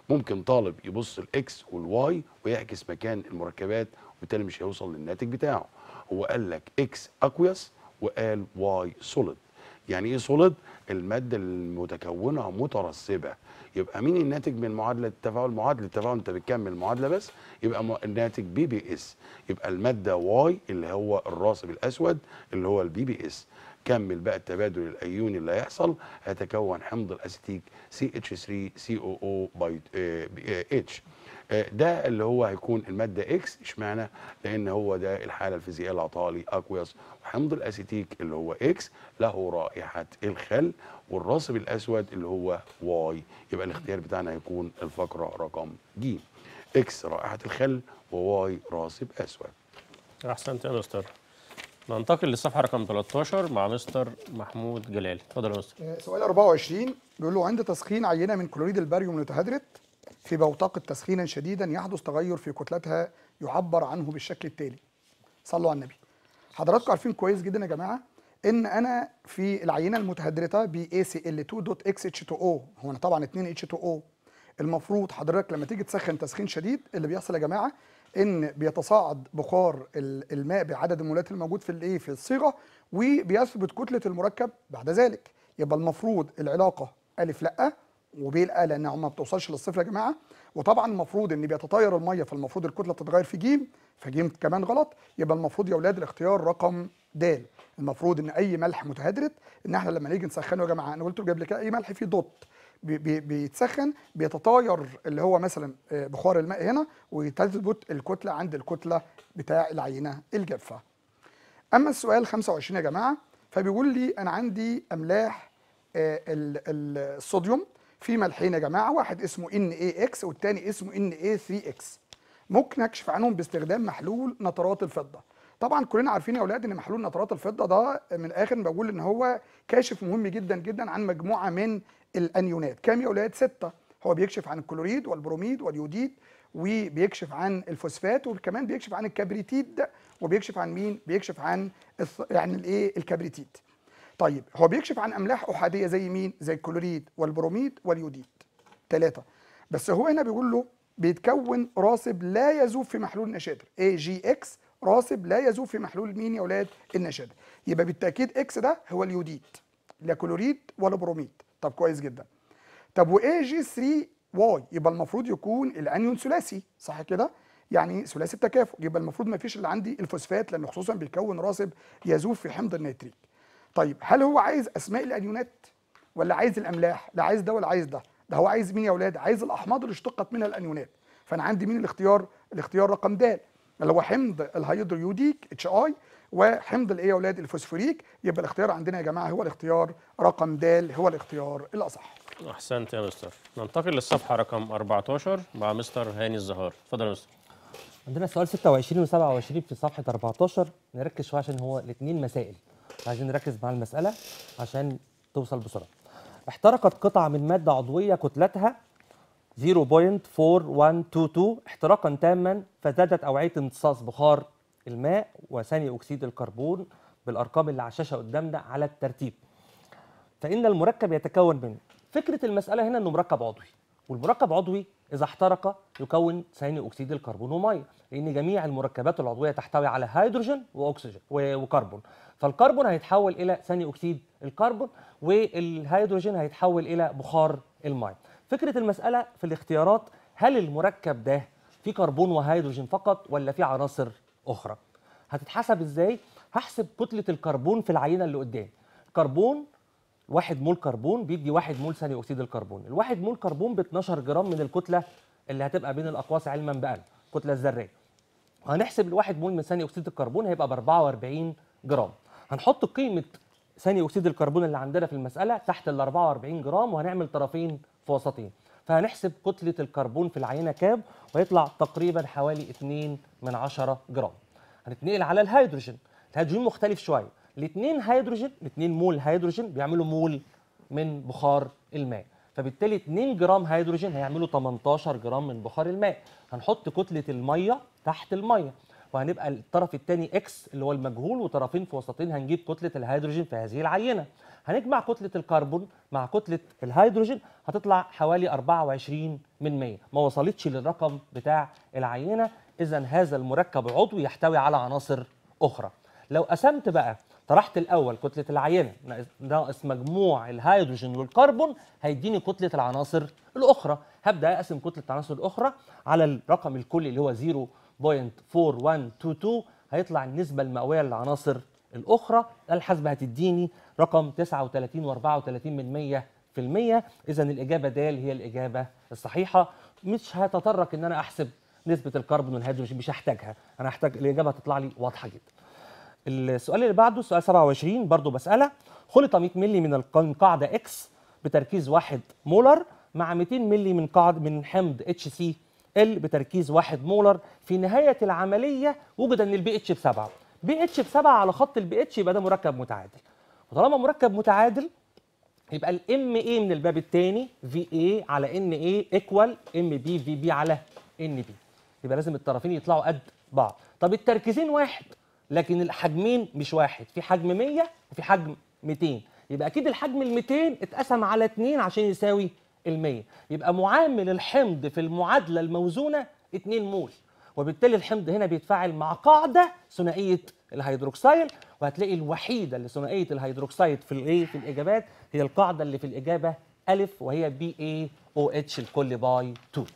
ممكن طالب يبص الاكس والواي ويعكس مكان المركبات وبالتالي مش هيوصل للناتج بتاعه هو قال لك اكس اكويس وقال واي سوليد يعني ايه سوليد الماده المتكونه مترسبه يبقى مين الناتج من معادله التفاعل معادله التفاعل انت بتكمل معادله بس يبقى الناتج بي بي اس يبقى الماده واي اللي هو الراسب الاسود اللي هو البي بي اس كمل بقى التبادل الايوني اللي هيحصل هيتكون حمض الاسيتيك سي اتش 3 سي او او باي اتش ده اللي هو هيكون الماده اكس اشمعنى لان هو ده الحاله الفيزيائيه العطاء اكويس حمض الاسيتيك اللي هو اكس له رائحه الخل والراسب الاسود اللي هو واي يبقى الاختيار بتاعنا هيكون الفقره رقم ج اكس رائحه الخل وواي راصب اسود احسنت يا مستر ننتقل للصفحه رقم 13 مع مستر محمود جلال اتفضل يا مستر آه، سؤال 24 بيقول له عند تسخين عينه من كلوريد الباريوم متهدرت في بوتقة تسخينا شديدا يحدث تغير في كتلتها يعبر عنه بالشكل التالي صلوا على النبي حضراتكم عارفين كويس جدا يا جماعه ان انا في العينه المتهدرته بي اي سي ال 2 اكس اتش 2 او هو انا طبعا 2 اتش 2 او المفروض حضرتك لما تيجي تسخن تسخين شديد اللي بيحصل يا جماعه ان بيتصاعد بخار الماء بعدد المولات الموجود في الايه في الصيغه وبيثبت كتله المركب بعد ذلك يبقى المفروض العلاقه الف لا وب لا لان ما بتوصلش للصفر يا جماعه وطبعا المفروض ان بيتطاير الميه فالمفروض الكتله بتتغير في جيم فجيم كمان غلط يبقى المفروض يا اولاد الاختيار رقم د المفروض ان اي ملح متهدرت ان احنا لما نيجي نسخنه يا جماعه انا قلت قبل كده اي ملح فيه دوت بيتسخن بيتطاير اللي هو مثلا آه، بخار الماء هنا وتثبت الكتله عند الكتله بتاع العينه الجافه. اما السؤال 25 يا جماعه فبيقول لي انا عندي املاح آه، الصوديوم في ملحين يا جماعه واحد اسمه ان اي اكس والتاني اسمه ان اي 3 اكس ممكن اكشف عنهم باستخدام محلول نترات الفضه طبعا كلنا عارفين يا اولاد ان محلول نترات الفضه ده من الاخر بقول ان هو كاشف مهم جدا جدا عن مجموعه من الانيونات كام يا اولاد سته هو بيكشف عن الكلوريد والبروميد واليوديد وبيكشف عن الفوسفات وكمان بيكشف عن الكبريتيد وبيكشف عن مين بيكشف عن يعني الايه الكبريتيد طيب هو بيكشف عن املاح احاديه زي مين زي الكلوريد والبروميد واليوديد ثلاثه بس هو هنا بيقول له بيتكون راسب لا يذوب في محلول النشادر اي جي اكس راسب لا يذوب في محلول مين يا اولاد النشادر يبقى بالتاكيد اكس ده هو اليوديد لا كلوريد ولا بروميد طب كويس جدا طب واي جي 3 واي يبقى المفروض يكون الانيون ثلاثي صح كده يعني ثلاثي التكافؤ يبقى المفروض ما فيش اللي عندي الفوسفات لانه خصوصا بيكون راسب يذوب في حمض النيتريك طيب هل هو عايز اسماء الانيونات ولا عايز الاملاح لا عايز ده ولا عايز ده ده هو عايز مين يا اولاد عايز الاحماض اللي اشتقت منها الانيونات فانا عندي مين الاختيار الاختيار رقم د اللي هو حمض الهيدرويوديك اتش اي وحمض الايه يا اولاد الفوسفوريك يبقى الاختيار عندنا يا جماعه هو الاختيار رقم د هو الاختيار الاصح احسنت يا مستر ننتقل للصفحه رقم 14 مع مستر هاني الزهار اتفضل يا مستر عندنا سؤال 26 و27 في صفحه 14 نركز شويه عشان هو الاثنين مسائل عايزين نركز مع المساله عشان توصل بسرعه احترقت قطعه من ماده عضويه كتلتها 0.4122 احتراقا تاما فزادت اوعيه امتصاص بخار الماء وثاني اكسيد الكربون بالارقام اللي على الشاشه قدامنا على الترتيب فان المركب يتكون من فكره المساله هنا انه مركب عضوي والمركب عضوي إذا احترق يكون ثاني أكسيد الكربون ومية لأن جميع المركبات العضوية تحتوي على هيدروجين وأكسجين وكربون فالكربون هيتحول إلى ثاني أكسيد الكربون والهيدروجين هيتحول إلى بخار المية فكرة المسألة في الاختيارات هل المركب ده فيه كربون وهيدروجين فقط ولا فيه عناصر أخرى هتتحسب إزاي؟ هحسب كتلة الكربون في العينة اللي قدامي الكربون واحد مول كربون بيدي واحد مول ثاني اكسيد الكربون الواحد مول كربون ب 12 جرام من الكتله اللي هتبقى بين الاقواس علما بقى الكتله الذريه هنحسب الواحد مول من ثاني اكسيد الكربون هيبقى ب 44 جرام هنحط قيمه ثاني اكسيد الكربون اللي عندنا في المساله تحت ال 44 جرام وهنعمل طرفين في وسطين فهنحسب كتله الكربون في العينه كام ويطلع تقريبا حوالي 2 من 10 جرام هنتنقل على الهيدروجين الهيدروجين مختلف شويه الاثنين هيدروجين الاثنين مول هيدروجين بيعملوا مول من بخار الماء فبالتالي 2 جرام هيدروجين هيعملوا 18 جرام من بخار الماء هنحط كتله الميه تحت الميه وهنبقى الطرف الثاني اكس اللي هو المجهول وطرفين في وسطين هنجيب كتله الهيدروجين في هذه العينه هنجمع كتله الكربون مع كتله الهيدروجين هتطلع حوالي 24 من 100 ما وصلتش للرقم بتاع العينه اذا هذا المركب عضوي يحتوي على عناصر اخرى لو قسمت بقى طرحت الاول كتله العينه ناقص مجموع الهيدروجين والكربون هيديني كتله العناصر الاخرى هبدا اقسم كتله العناصر الاخرى على الرقم الكلي اللي هو 0.4122 هيطلع النسبه المئويه للعناصر الاخرى الحاسبه هتديني رقم 39 و34 من 100 إذا الإجابة د هي الإجابة الصحيحة مش هتطرق إن أنا أحسب نسبة الكربون والهيدروجين مش هحتاجها أنا هحتاج الإجابة هتطلع لي واضحة جدا السؤال اللي بعده سؤال 27 برضه بسأله خلط 100 مللي من القاعدة اكس بتركيز 1 مولر مع 200 مللي من قاعد من حمض اتش سي ال بتركيز 1 مولر في نهاية العملية وجد أن البي اتش ب 7 بي اتش ب 7 على خط البي اتش يبقى ده مركب متعادل وطالما مركب متعادل يبقى الام اي من الباب الثاني في اي على ان اي ايكوال ام بي في بي على ان بي يبقى لازم الطرفين يطلعوا قد بعض طب التركيزين واحد لكن الحجمين مش واحد في حجم 100 وفي حجم 200 يبقى اكيد الحجم ال 200 اتقسم على 2 عشان يساوي ال 100 يبقى معامل الحمض في المعادله الموزونه 2 مول وبالتالي الحمض هنا بيتفاعل مع قاعده ثنائيه الهيدروكسيل وهتلاقي الوحيده اللي ثنائيه الهيدروكسيد في الايه في الاجابات هي القاعده اللي في الاجابه ا وهي بي اي او اتش الكل باي 2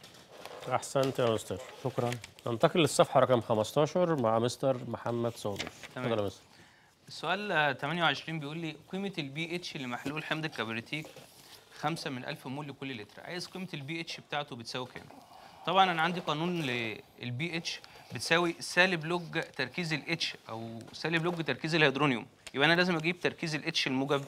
احسنت يا مستر شكرا ننتقل للصفحه رقم 15 مع مستر محمد صابر تمام مستر السؤال 28 بيقول لي قيمه البي اتش لمحلول حمض الكبريتيك 5 من 1000 مول لكل لتر عايز قيمه البي اتش بتاعته بتساوي كام طبعا انا عندي قانون للبي اتش بتساوي سالب لوج تركيز الاتش او سالب لوج تركيز الهيدرونيوم يبقى انا لازم اجيب تركيز الاتش الموجب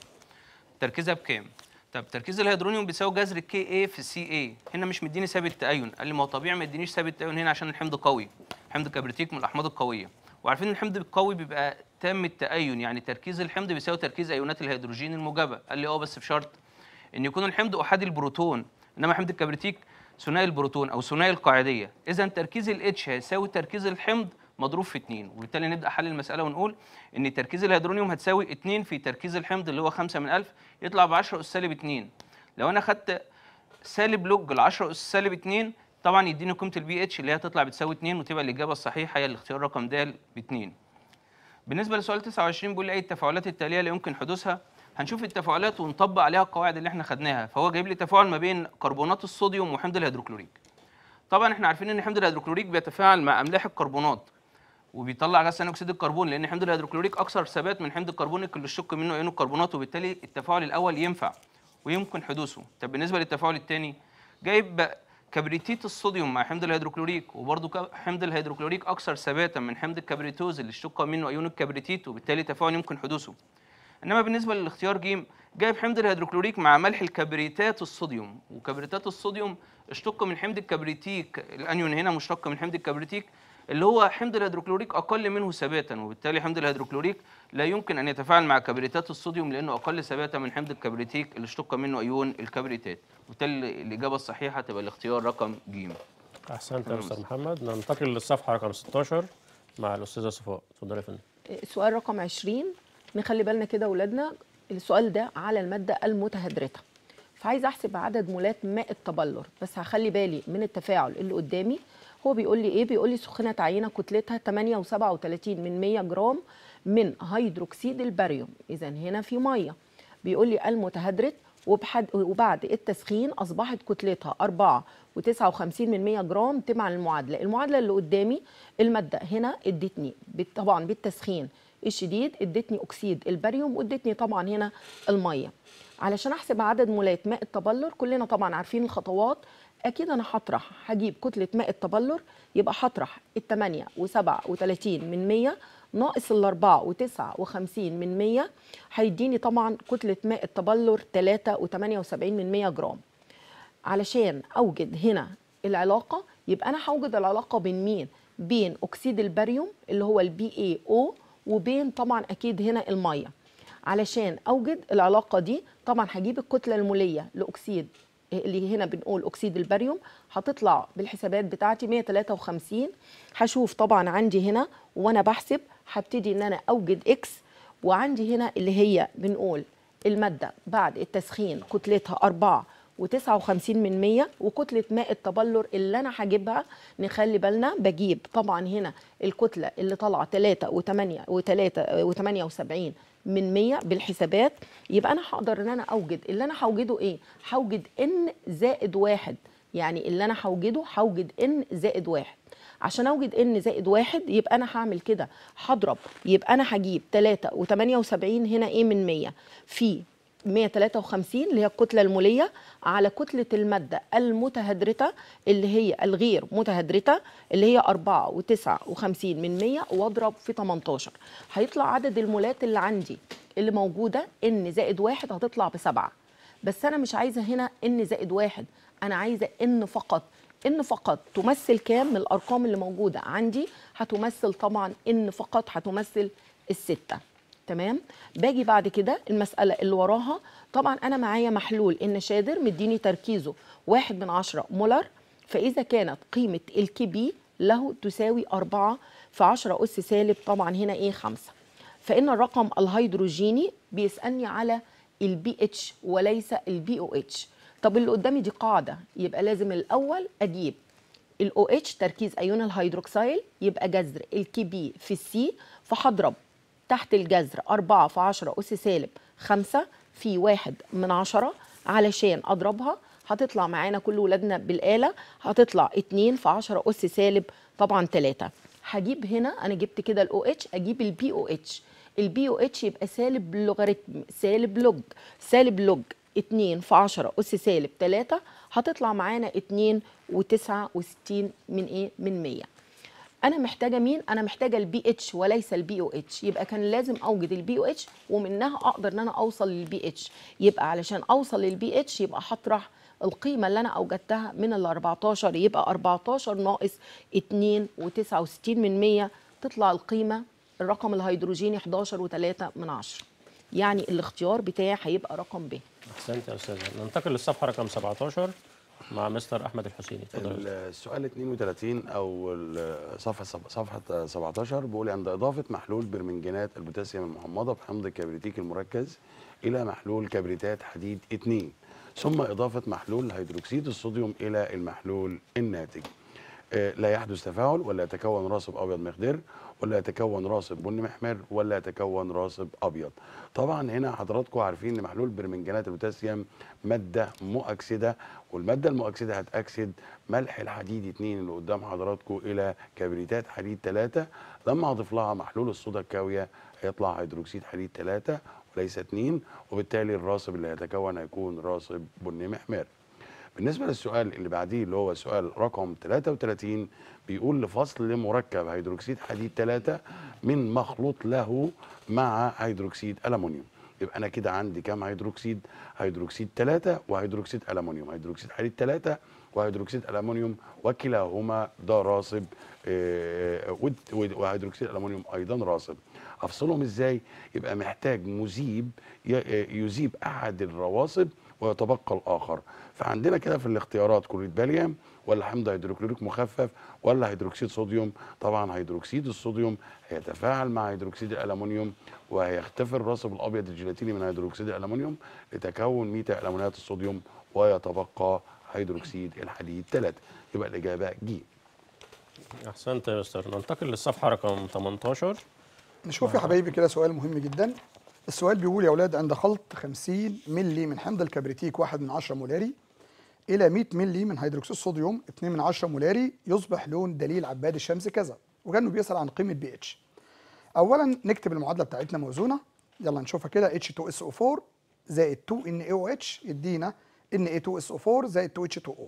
تركيزها بكام طب تركيز الهيدرونيوم بيساوي جذر كي اي في سي اي هنا مش مديني ثابت تاين قال لي ما هو طبيعي ما يدينيش ثابت تاين هنا عشان الحمض قوي حمض الكبريتيك من الاحماض القويه وعارفين الحمض القوي بيبقى تام التأين يعني تركيز الحمض بيساوي تركيز ايونات الهيدروجين الموجبه قال لي اه بس بشرط ان يكون الحمض احادي البروتون انما حمض الكبريتيك ثنائي البروتون او ثنائي القاعديه اذا تركيز الاتش هيساوي تركيز الحمض مضروب في 2 وبالتالي نبدا حل المساله ونقول ان تركيز الهيدرونيوم هتساوي 2 في تركيز الحمض اللي هو 5 من 1000 يطلع ب 10 اس سالب 2 لو انا خدت سالب لوج ال 10 اس سالب 2 طبعا يديني قيمه البي اتش اللي هي هتطلع بتساوي 2 وتبقى الاجابه الصحيحه هي الاختيار رقم د ب 2 بالنسبه لسؤال 29 بيقول اي التفاعلات التاليه لا يمكن حدوثها هنشوف التفاعلات ونطبق عليها القواعد اللي احنا خدناها فهو جايب لي تفاعل ما بين كربونات الصوديوم وحمض الهيدروكلوريك طبعا احنا عارفين ان حمض الهيدروكلوريك بيتفاعل مع املاح الكربونات وبيطلع غاز ثاني اكسيد الكربون لان حمض الهيدروكلوريك اكثر ثبات من حمض الكربونيك اللي الشق منه ايون الكربونات وبالتالي التفاعل الاول ينفع ويمكن حدوثه طب بالنسبه للتفاعل الثاني جايب كبريتيت الصوديوم مع حمض الهيدروكلوريك وبرضه حمض الهيدروكلوريك اكثر ثباتا من حمض الكبريتوز اللي الشقه منه ايون الكبريتيت وبالتالي تفاعل يمكن حدوثه انما بالنسبه للاختيار جيم جايب حمض الهيدروكلوريك مع ملح الكبريتات الصوديوم وكبريتات الصوديوم اشتق من حمض الكبريتيك الانيون هنا مشتق من حمض الكبريتيك اللي هو حمض الهيدروكلوريك اقل منه ثباتا وبالتالي حمض الهيدروكلوريك لا يمكن ان يتفاعل مع كبريتات الصوديوم لانه اقل ثباتا من حمض الكبريتيك اللي اشتق منه ايون الكبريتات وبالتالي الاجابه الصحيحه تبقى الاختيار رقم ج احسنت يا استاذ محمد ننتقل للصفحه رقم 16 مع الاستاذه صفاء اتفضلي يا فندم إيه، سؤال رقم 20 نخلي بالنا كده اولادنا السؤال ده على الماده المتهدرته فعايز احسب عدد مولات ماء التبلر بس هخلي بالي من التفاعل اللي قدامي هو بيقول لي ايه بيقول لي سخنه عينه كتلتها 8.37 من 100 جرام من هيدروكسيد الباريوم اذا هنا في ميه بيقول لي المتهدرت وبحد وبعد التسخين اصبحت كتلتها 4 و59 من 100 جرام تبعا للمعادله المعادله اللي قدامي الماده هنا ادتني طبعا بالتسخين الشديد ادتني اكسيد الباريوم وادتني طبعا هنا الميه علشان احسب عدد مولات ماء التبلر كلنا طبعا عارفين الخطوات اكيد انا هطرح هجيب كتله ماء التبلر يبقى هطرح ال8 و37 من 100 ناقص ال4 و59 من 100 هيديني طبعا كتله ماء التبلر 3 و78 من 100 جرام علشان اوجد هنا العلاقه يبقى انا هوجد العلاقه بين مين بين اكسيد الباريوم اللي هو البي اي او وبين طبعا اكيد هنا الميه علشان اوجد العلاقه دي طبعا هجيب الكتله الموليه لاكسيد اللي هنا بنقول اكسيد الباريوم هتطلع بالحسابات بتاعتي 153 هشوف طبعا عندي هنا وانا بحسب هبتدي ان انا اوجد اكس وعندي هنا اللي هي بنقول الماده بعد التسخين كتلتها 4 و59 من 100 وكتله ماء التبلر اللي انا هجيبها نخلي بالنا بجيب طبعا هنا الكتله اللي طالعه 3 و8 و3 و78 من 100 بالحسابات يبقى انا هقدر ان انا اوجد اللي انا هوجده ايه هوجد ان زائد واحد يعني اللي انا هوجده هوجد ان زائد واحد عشان اوجد ان زائد واحد يبقى انا هعمل كده هضرب يبقى انا هجيب 3 و78 هنا ايه من 100 في 153 اللي هي الكتلة المولية على كتلة المادة المتهدرتة اللي هي الغير متهدرتة اللي هي 4 و59 من 100 واضرب في 18 هيطلع عدد المولات اللي عندي اللي موجودة ان زائد واحد هتطلع بسبعة بس أنا مش عايزة هنا ان زائد واحد أنا عايزة ان فقط ان فقط تمثل كام من الأرقام اللي موجودة عندي هتمثل طبعا ان فقط هتمثل الستة تمام باجي بعد كده المساله اللي وراها طبعا انا معايا محلول ان شادر مديني تركيزه واحد من عشرة مولر فاذا كانت قيمه الكي بي له تساوي أربعة في عشرة أس سالب طبعا هنا إيه خمسة فإن الرقم الهيدروجيني بيسألني على البي اتش وليس البي او اتش طب اللي قدامي دي قاعدة يبقى لازم الأول أجيب الاو اتش تركيز أيون الهيدروكسيل يبقى جذر الكي بي في السي فهضرب تحت الجذر 4 في 10 أس سالب 5 في 1 من 10 علشان أضربها هتطلع معانا كل ولادنا بالآلة هتطلع 2 في 10 أس سالب طبعا 3 هجيب هنا أنا جبت كده الأو اتش أجيب البي أو اتش البي أو اتش يبقى سالب لوغاريتم سالب لوج سالب لوج 2 في 10 أس سالب 3 هتطلع معانا 2 و69 من إيه؟ من 100 انا محتاجه مين انا محتاجه البي اتش وليس البي او اتش يبقى كان لازم اوجد البي او اتش ومنها اقدر ان انا اوصل للبي اتش يبقى علشان اوصل للبي اتش يبقى هطرح القيمه اللي انا اوجدتها من ال 14 يبقى 14 ناقص 2.69 من 100 تطلع القيمه الرقم الهيدروجيني 11 و3 من 10 يعني الاختيار بتاعي هيبقى رقم ب احسنت يا استاذه ننتقل للصفحه رقم 17 مع مستر احمد الحسيني اتفضل السؤال 32 او صفحه صفحه 17 بيقول عند اضافه محلول برمنجانات البوتاسيوم المحمضه بحمض الكبريتيك المركز الى محلول كبريتات حديد 2 ثم اضافه محلول هيدروكسيد الصوديوم الى المحلول الناتج آه، لا يحدث تفاعل ولا يتكون راسب ابيض مخدر ولا يتكون راسب بني محمر ولا يتكون راسب ابيض طبعا هنا حضراتكم عارفين ان محلول برمنجانات البوتاسيوم ماده مؤكسده والماده المؤكسده هتاكسد ملح الحديد 2 اللي قدام حضراتكم الى كبريتات حديد 3 لما اضيف لها محلول الصودا الكاويه هيطلع هيدروكسيد حديد 3 وليس 2 وبالتالي الراسب اللي هيتكون هيكون راسب بني محمر بالنسبه للسؤال اللي بعديه اللي هو سؤال رقم 33 بيقول لفصل مركب هيدروكسيد حديد 3 من مخلوط له مع هيدروكسيد الومنيوم يبقى انا كده عندي كام هيدروكسيد هيدروكسيد 3 وهيدروكسيد الومنيوم هيدروكسيد حديد 3 وهيدروكسيد الومنيوم وكلاهما ده راصب آه، آه، وهيدروكسيد الومنيوم أيضا راصب أفصلهم إزاي؟ يبقى محتاج مذيب يذيب آه، أحد الرواسب ويتبقى الاخر فعندنا كده في الاختيارات كلوريد باليوم ولا حمض هيدروكلوريك مخفف ولا هيدروكسيد صوديوم طبعا هيدروكسيد الصوديوم هيتفاعل مع هيدروكسيد الالومنيوم وهيختفي الرصب الابيض الجيلاتيني من هيدروكسيد الالومنيوم لتكون ميتا الومنيات الصوديوم ويتبقى هيدروكسيد الحديد 3 يبقى الاجابه جي احسنت يا مستر ننتقل للصفحه رقم 18 نشوف يا حبايبي كده سؤال مهم جدا السؤال بيقول يا اولاد عند خلط 50 مللي من حمض الكبريتيك 1 من 10 مولاري الى 100 مللي من هيدروكسيد الصوديوم 2 من 10 مولاري يصبح لون دليل عباد الشمس كذا وكانه بيسال عن قيمه بي اتش اولا نكتب المعادله بتاعتنا موزونه يلا نشوفها كده H2SO4 زائد 2NaOH يدينا Na2SO4 زائد 2H2O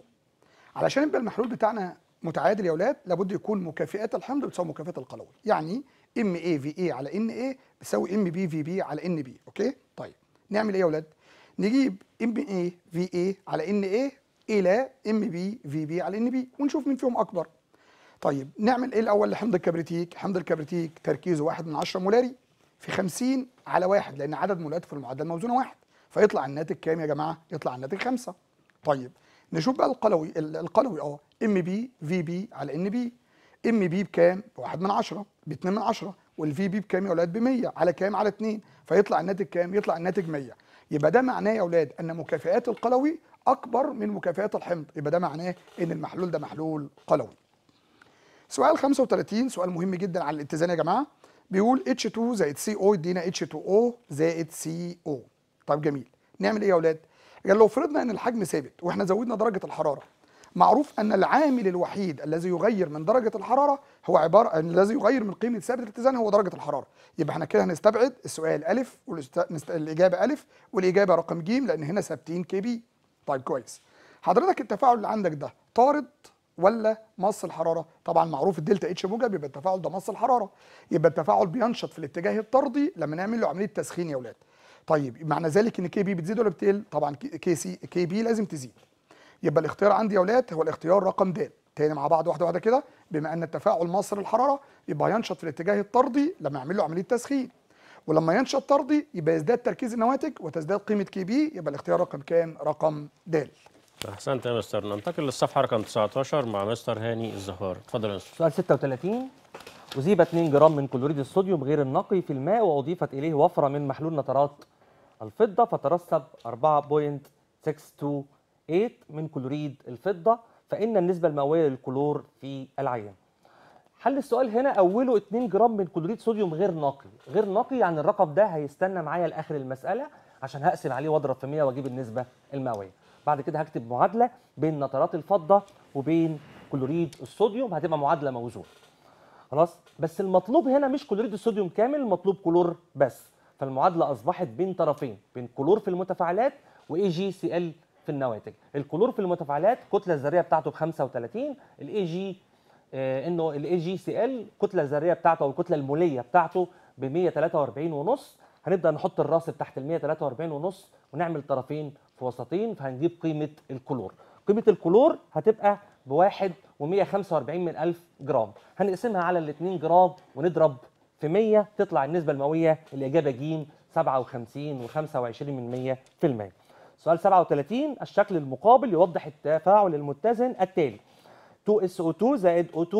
علشان يبقى المحلول بتاعنا متعادل يا اولاد لابد يكون مكافئات الحمض بتساوي مكافئات القلوي يعني MAVA على NA بيساوي ام بي في بي على ان بي اوكي طيب نعمل ايه يا اولاد نجيب ام بي في اي على ان اي الى ام بي في بي على ان بي ونشوف مين فيهم اكبر طيب نعمل ايه الاول لحمض الكبريتيك حمض الكبريتيك تركيزه 1 من 10 مولاري في 50 على 1 لان عدد مولات في المعادله الموزونه 1 فيطلع الناتج كام يا جماعه يطلع الناتج 5 طيب نشوف بقى القلوي القلوي اه ام بي في بي على ان بي ام بي بكام؟ بواحد 1 من 10 ب 2 من 10 والفي بي بكام يا اولاد ب 100 على كام على 2 فيطلع الناتج كام يطلع الناتج 100 يبقى ده معناه يا اولاد ان مكافئات القلوي اكبر من مكافئات الحمض يبقى ده معناه ان المحلول ده محلول قلوي سؤال 35 سؤال مهم جدا على الاتزان يا جماعه بيقول H2 زائد CO يدينا H2O زائد CO طب جميل نعمل ايه يا اولاد يعني لو فرضنا ان الحجم ثابت واحنا زودنا درجه الحراره معروف أن العامل الوحيد الذي يغير من درجة الحرارة هو عبارة الذي يغير من قيمة ثابت الاتزان هو درجة الحرارة يبقى احنا كده هنستبعد السؤال ألف والإجابة ألف والإجابة رقم ج لأن هنا ثابتين كي بي طيب كويس حضرتك التفاعل اللي عندك ده طارد ولا مص الحراره طبعا معروف الدلتا اتش موجب يبقى التفاعل ده مص الحراره يبقى التفاعل بينشط في الاتجاه الطردي لما نعمل له عمليه تسخين يا اولاد طيب معنى ذلك ان كي بي بتزيد ولا بتقل طبعا كي سي كي بي لازم تزيد يبقى الاختيار عندي يا اولاد هو الاختيار رقم د تاني مع بعض واحده واحده كده بما ان التفاعل مصر الحراره يبقى ينشط في الاتجاه الطردي لما يعمل له عمليه تسخين ولما ينشط طردي يبقى يزداد تركيز النواتج وتزداد قيمه كي بي يبقى الاختيار رقم كام رقم د احسنت يا مستر ننتقل للصفحه رقم 19 مع مستر هاني الزهار اتفضل يا مستر سؤال 36 أذيب 2 جرام من كلوريد الصوديوم غير النقي في الماء وأضيفت إليه وفرة من محلول نترات الفضة فترسب 4.62 من كلوريد الفضة فإن النسبة المئوية للكلور في العين حل السؤال هنا اوله 2 جرام من كلوريد صوديوم غير نقي غير نقي يعني الرقم ده هيستنى معايا لاخر المساله عشان هقسم عليه واضرب في 100 واجيب النسبه المئويه بعد كده هكتب معادله بين نترات الفضه وبين كلوريد الصوديوم هتبقى معادله موزونه خلاص بس المطلوب هنا مش كلوريد الصوديوم كامل المطلوب كلور بس فالمعادله اصبحت بين طرفين بين كلور في المتفاعلات اي جي سي ال في النواتج الكلور في المتفاعلات كتله الذريه بتاعته ب 35 الاي جي انه الاي جي سي ال كتله الذريه بتاعته او الكتله الموليه بتاعته ب 143 ونص هنبدا نحط الراس تحت ال 143 ونص ونعمل طرفين في وسطين فهنجيب قيمه الكلور قيمه الكلور هتبقى 1 و145 من 1000 جرام هنقسمها على ال 2 جرام ونضرب في 100 تطلع النسبه المئويه الاجابه ج 57 و25 من 100% سؤال 37 الشكل المقابل يوضح التفاعل المتزن التالي 2SO2 زائد O2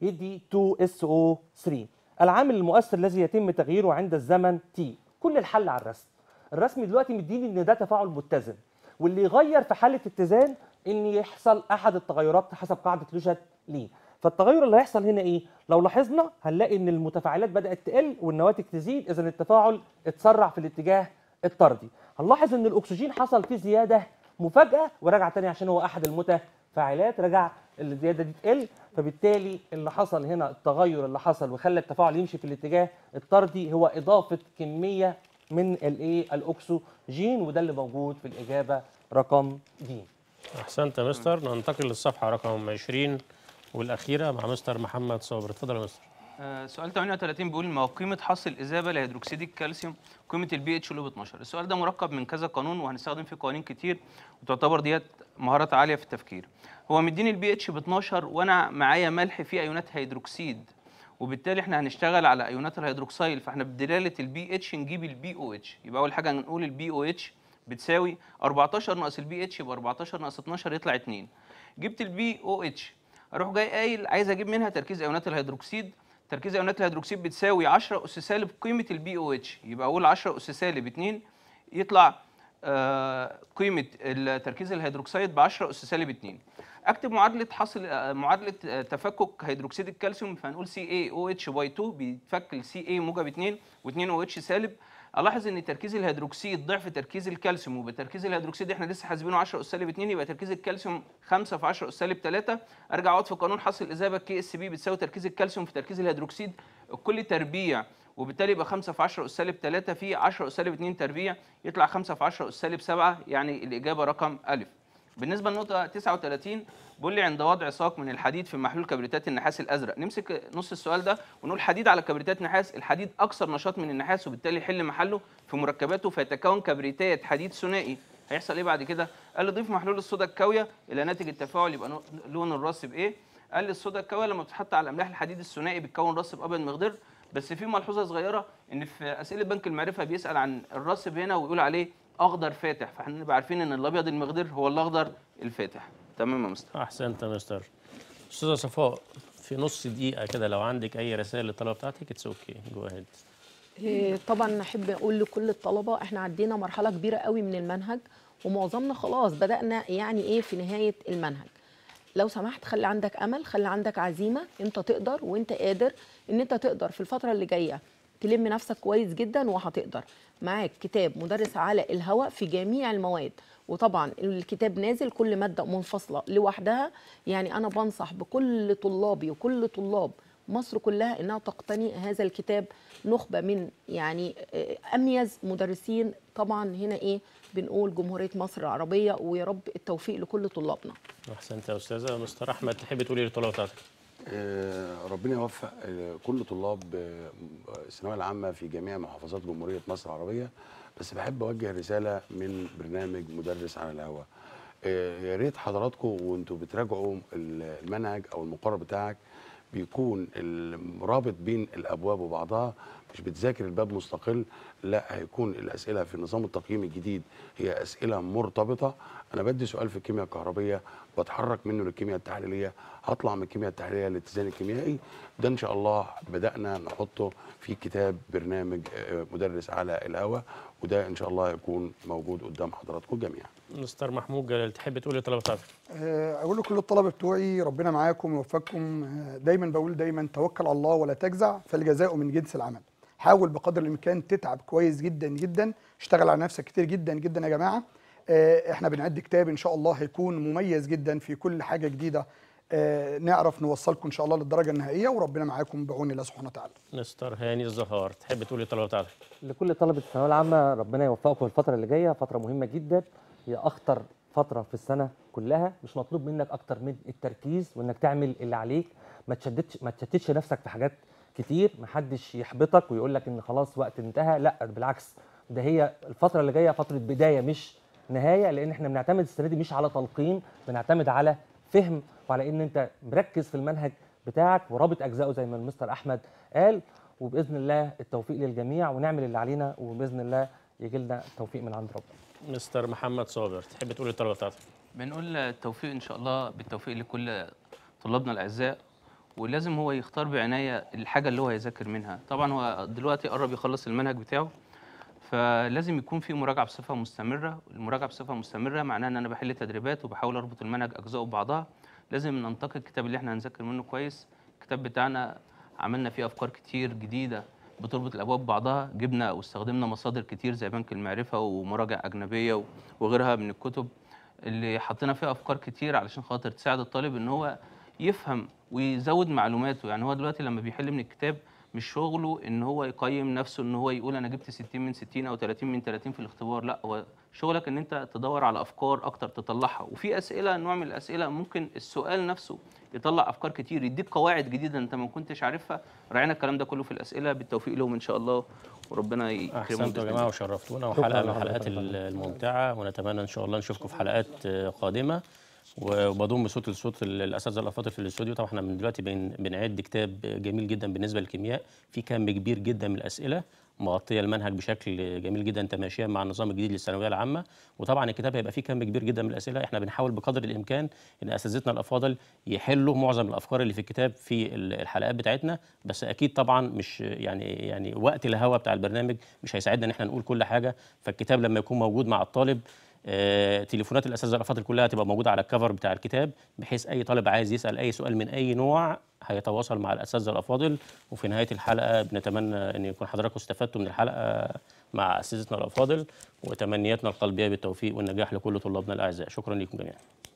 يدي 2SO3 العامل المؤثر الذي يتم تغييره عند الزمن T كل الحل على الرسم الرسم دلوقتي مديني ان ده تفاعل متزن واللي يغير في حاله اتزان ان يحصل احد التغيرات حسب قاعده لوجت لي فالتغير اللي هيحصل هنا ايه لو لاحظنا هنلاقي ان المتفاعلات بدات تقل والنواتج تزيد اذا التفاعل اتسرع في الاتجاه الطردي هنلاحظ ان الاكسجين حصل فيه زياده مفاجاه ورجع تاني عشان هو احد المتفاعلات رجع الزياده دي تقل فبالتالي اللي حصل هنا التغير اللي حصل وخلى التفاعل يمشي في الاتجاه الطردي هو اضافه كميه من الايه الاكسجين وده اللي موجود في الاجابه رقم د احسنت يا مستر ننتقل للصفحه رقم 20 والاخيره مع مستر محمد صابر اتفضل يا مستر آه، سؤال 38 بيقول ما قيمه حص الاذابه لهيدروكسيد الكالسيوم قيمه البي اتش لوب 12 السؤال ده مركب من كذا قانون وهنستخدم فيه قوانين كتير وتعتبر ديت مهارات عاليه في التفكير هو مديني البي اتش ب 12 وانا معايا ملح فيه ايونات هيدروكسيد وبالتالي احنا هنشتغل على ايونات الهيدروكسيل فاحنا بدلاله البي اتش نجيب البي او اتش يبقى اول حاجه هنقول البي او اتش بتساوي 14 ناقص البي اتش يبقى 14 ناقص 12 يطلع 2 جبت البي او اتش اروح جاي قايل عايز اجيب منها تركيز ايونات الهيدروكسيد تركيز ايونات الهيدروكسيد بتساوي 10 اس سالب قيمه البي او اتش يبقى اقول 10 اس سالب 2 يطلع آه، قيمه تركيز الهيدروكسيد ب 10 اس سالب 2 اكتب معادله حاصل آه، معادله آه، تفكك هيدروكسيد الكالسيوم فهنقول سي اي او اتش باي 2 بيتفك السي اي موجب 2 و2 او اتش سالب الاحظ ان تركيز الهيدروكسيد ضعف تركيز الكالسيوم وبتركيز الهيدروكسيد احنا لسه حاسبينه 10 اس سالب 2 يبقى تركيز الكالسيوم 5 في 10 اس سالب 3 ارجع اقعد في قانون حصر الاذابه كي اس بي بتساوي تركيز الكالسيوم في تركيز الهيدروكسيد الكل تربيع وبالتالي يبقى 5 في 10 اس سالب 3 في 10 اس سالب 2 تربيع يطلع 5 في 10 اس سالب 7 يعني الاجابه رقم ا بالنسبه للنقطه 39 بيقول لي عند وضع ساق من الحديد في محلول كبريتات النحاس الازرق نمسك نص السؤال ده ونقول حديد على كبريتات نحاس الحديد اكثر نشاط من النحاس وبالتالي يحل محله في مركباته فيتكون كبريتات حديد ثنائي هيحصل ايه بعد كده قال لي ضيف محلول الصودا الكاويه الى ناتج التفاعل يبقى لون الراس بايه قال لي الصودا الكاويه لما بتتحط على املاح الحديد الثنائي بتكون راس ابيض مخضر بس في ملحوظه صغيره ان في اسئله بنك المعرفه بيسال عن الرصب هنا ويقول عليه اخضر فاتح فاحنا عارفين ان الابيض المخضر هو الاخضر الفاتح تمام يا مستر احسنت يا مستر استاذه صفاء في نص دقيقه كده لو عندك اي رسائل للطلبه بتاعتك اتس اوكي جو اهيد طبعا احب اقول لكل الطلبه احنا عدينا مرحله كبيره قوي من المنهج ومعظمنا خلاص بدانا يعني ايه في نهايه المنهج لو سمحت خلي عندك امل خلي عندك عزيمه انت تقدر وانت قادر ان انت تقدر في الفتره اللي جايه تلم نفسك كويس جدا وهتقدر معاك كتاب مدرس على الهواء في جميع المواد وطبعا الكتاب نازل كل ماده منفصله لوحدها يعني انا بنصح بكل طلابي وكل طلاب مصر كلها انها تقتني هذا الكتاب نخبه من يعني آه، اميز مدرسين طبعا هنا ايه بنقول جمهوريه مصر العربيه ويا رب التوفيق لكل طلابنا. احسنت يا استاذه مستر احمد تحبي تقولي للطلبه إيه بتاعتك؟ آه، ربنا يوفق آه، كل طلاب آه، الثانويه العامه في جميع محافظات جمهوريه مصر العربيه بس بحب اوجه رساله من برنامج مدرس على الهوا يا ريت حضراتكم وانتوا بتراجعوا المنهج او المقرر بتاعك بيكون المرابط بين الابواب وبعضها مش بتذاكر الباب مستقل لا هيكون الاسئله في النظام التقييم الجديد هي اسئله مرتبطه انا بدي سؤال في الكيمياء الكهربيه بتحرك منه للكيمياء التحليليه هطلع من الكيمياء التحليليه للاتزان الكيميائي ده ان شاء الله بدانا نحطه في كتاب برنامج آه، مدرس على الهواء وده ان شاء الله يكون موجود قدام حضراتكم جميعا مستر محمود جلال تحب تقول للطلبه إيه بتاعتك آه، اقول لكل الطلبه بتوعي ربنا معاكم ويوفقكم آه، دايما بقول دايما توكل على الله ولا تجزع فالجزاء من جنس العمل حاول بقدر الامكان تتعب كويس جدا جدا اشتغل على نفسك كتير جدا جدا يا جماعه آه، احنا بنعد كتاب ان شاء الله هيكون مميز جدا في كل حاجه جديده آه، نعرف نوصلكم ان شاء الله للدرجه النهائيه وربنا معاكم بعون الله سبحانه وتعالى. مستر هاني الزهار تحب تقول للطلبه إيه بتاعتك؟ لكل طلبه الثانويه العامه ربنا يوفقكم الفتره اللي جايه فتره مهمه جدا هي اخطر فتره في السنه كلها مش مطلوب منك اكتر من التركيز وانك تعمل اللي عليك ما تشددش ما تشتتش نفسك في حاجات كتير ما حدش يحبطك ويقول لك ان خلاص وقت انتهى لا بالعكس ده هي الفتره اللي جايه فتره بدايه مش نهايه لان احنا بنعتمد السنه دي مش على تلقين بنعتمد على فهم وعلى ان انت مركز في المنهج بتاعك ورابط اجزائه زي ما المستر احمد قال وباذن الله التوفيق للجميع ونعمل اللي علينا وباذن الله يجي لنا التوفيق من عند ربنا. مستر محمد صابر تحب تقول الطلبه بتاعتك؟ بنقول التوفيق ان شاء الله بالتوفيق لكل طلابنا الاعزاء ولازم هو يختار بعنايه الحاجه اللي هو هيذاكر منها، طبعا هو دلوقتي قرب يخلص المنهج بتاعه فلازم يكون في مراجعه بصفه مستمره المراجعه بصفه مستمره معناها ان انا بحل تدريبات وبحاول اربط المنهج اجزائه ببعضها لازم ننتقي الكتاب اللي احنا هنذاكر منه كويس الكتاب بتاعنا عملنا فيه افكار كتير جديده بتربط الابواب ببعضها جبنا واستخدمنا مصادر كتير زي بنك المعرفه ومراجع اجنبيه وغيرها من الكتب اللي حطينا فيها افكار كتير علشان خاطر تساعد الطالب ان هو يفهم ويزود معلوماته يعني هو دلوقتي لما بيحل من الكتاب مش شغله ان هو يقيم نفسه ان هو يقول انا جبت 60 من 60 او 30 من 30 في الاختبار لا هو شغلك ان انت تدور على افكار اكتر تطلعها وفي اسئله نوع من الاسئله ممكن السؤال نفسه يطلع افكار كتير يديك قواعد جديده انت ما كنتش عارفها راعينا الكلام ده كله في الاسئله بالتوفيق لهم ان شاء الله وربنا يكرمكم احسنتوا يا جماعه وشرفتونا وحلقه من الحلقات الممتعه ونتمنى ان شاء الله نشوفكم في حلقات قادمه وبضم صوت لصوت الاساتذه الافاضل في الاستوديو طبعا احنا من دلوقتي بنعد كتاب جميل جدا بالنسبه للكيمياء في كم كبير جدا من الاسئله مغطيه المنهج بشكل جميل جدا تماشيا مع النظام الجديد للثانويه العامه وطبعا الكتاب هيبقى فيه كم كبير جدا من الاسئله احنا بنحاول بقدر الامكان ان اساتذتنا الافاضل يحلوا معظم الافكار اللي في الكتاب في الحلقات بتاعتنا بس اكيد طبعا مش يعني يعني وقت الهوا بتاع البرنامج مش هيساعدنا ان احنا نقول كل حاجه فالكتاب لما يكون موجود مع الطالب آه، تليفونات الاساتذه الافاضل كلها هتبقى موجوده على الكفر بتاع الكتاب بحيث اي طالب عايز يسال اي سؤال من اي نوع هيتواصل مع الاساتذه الافاضل وفي نهايه الحلقه بنتمنى ان يكون حضراتكم استفدتوا من الحلقه مع اساتذتنا الافاضل وتمنياتنا القلبيه بالتوفيق والنجاح لكل طلابنا الاعزاء شكرا لكم جميعا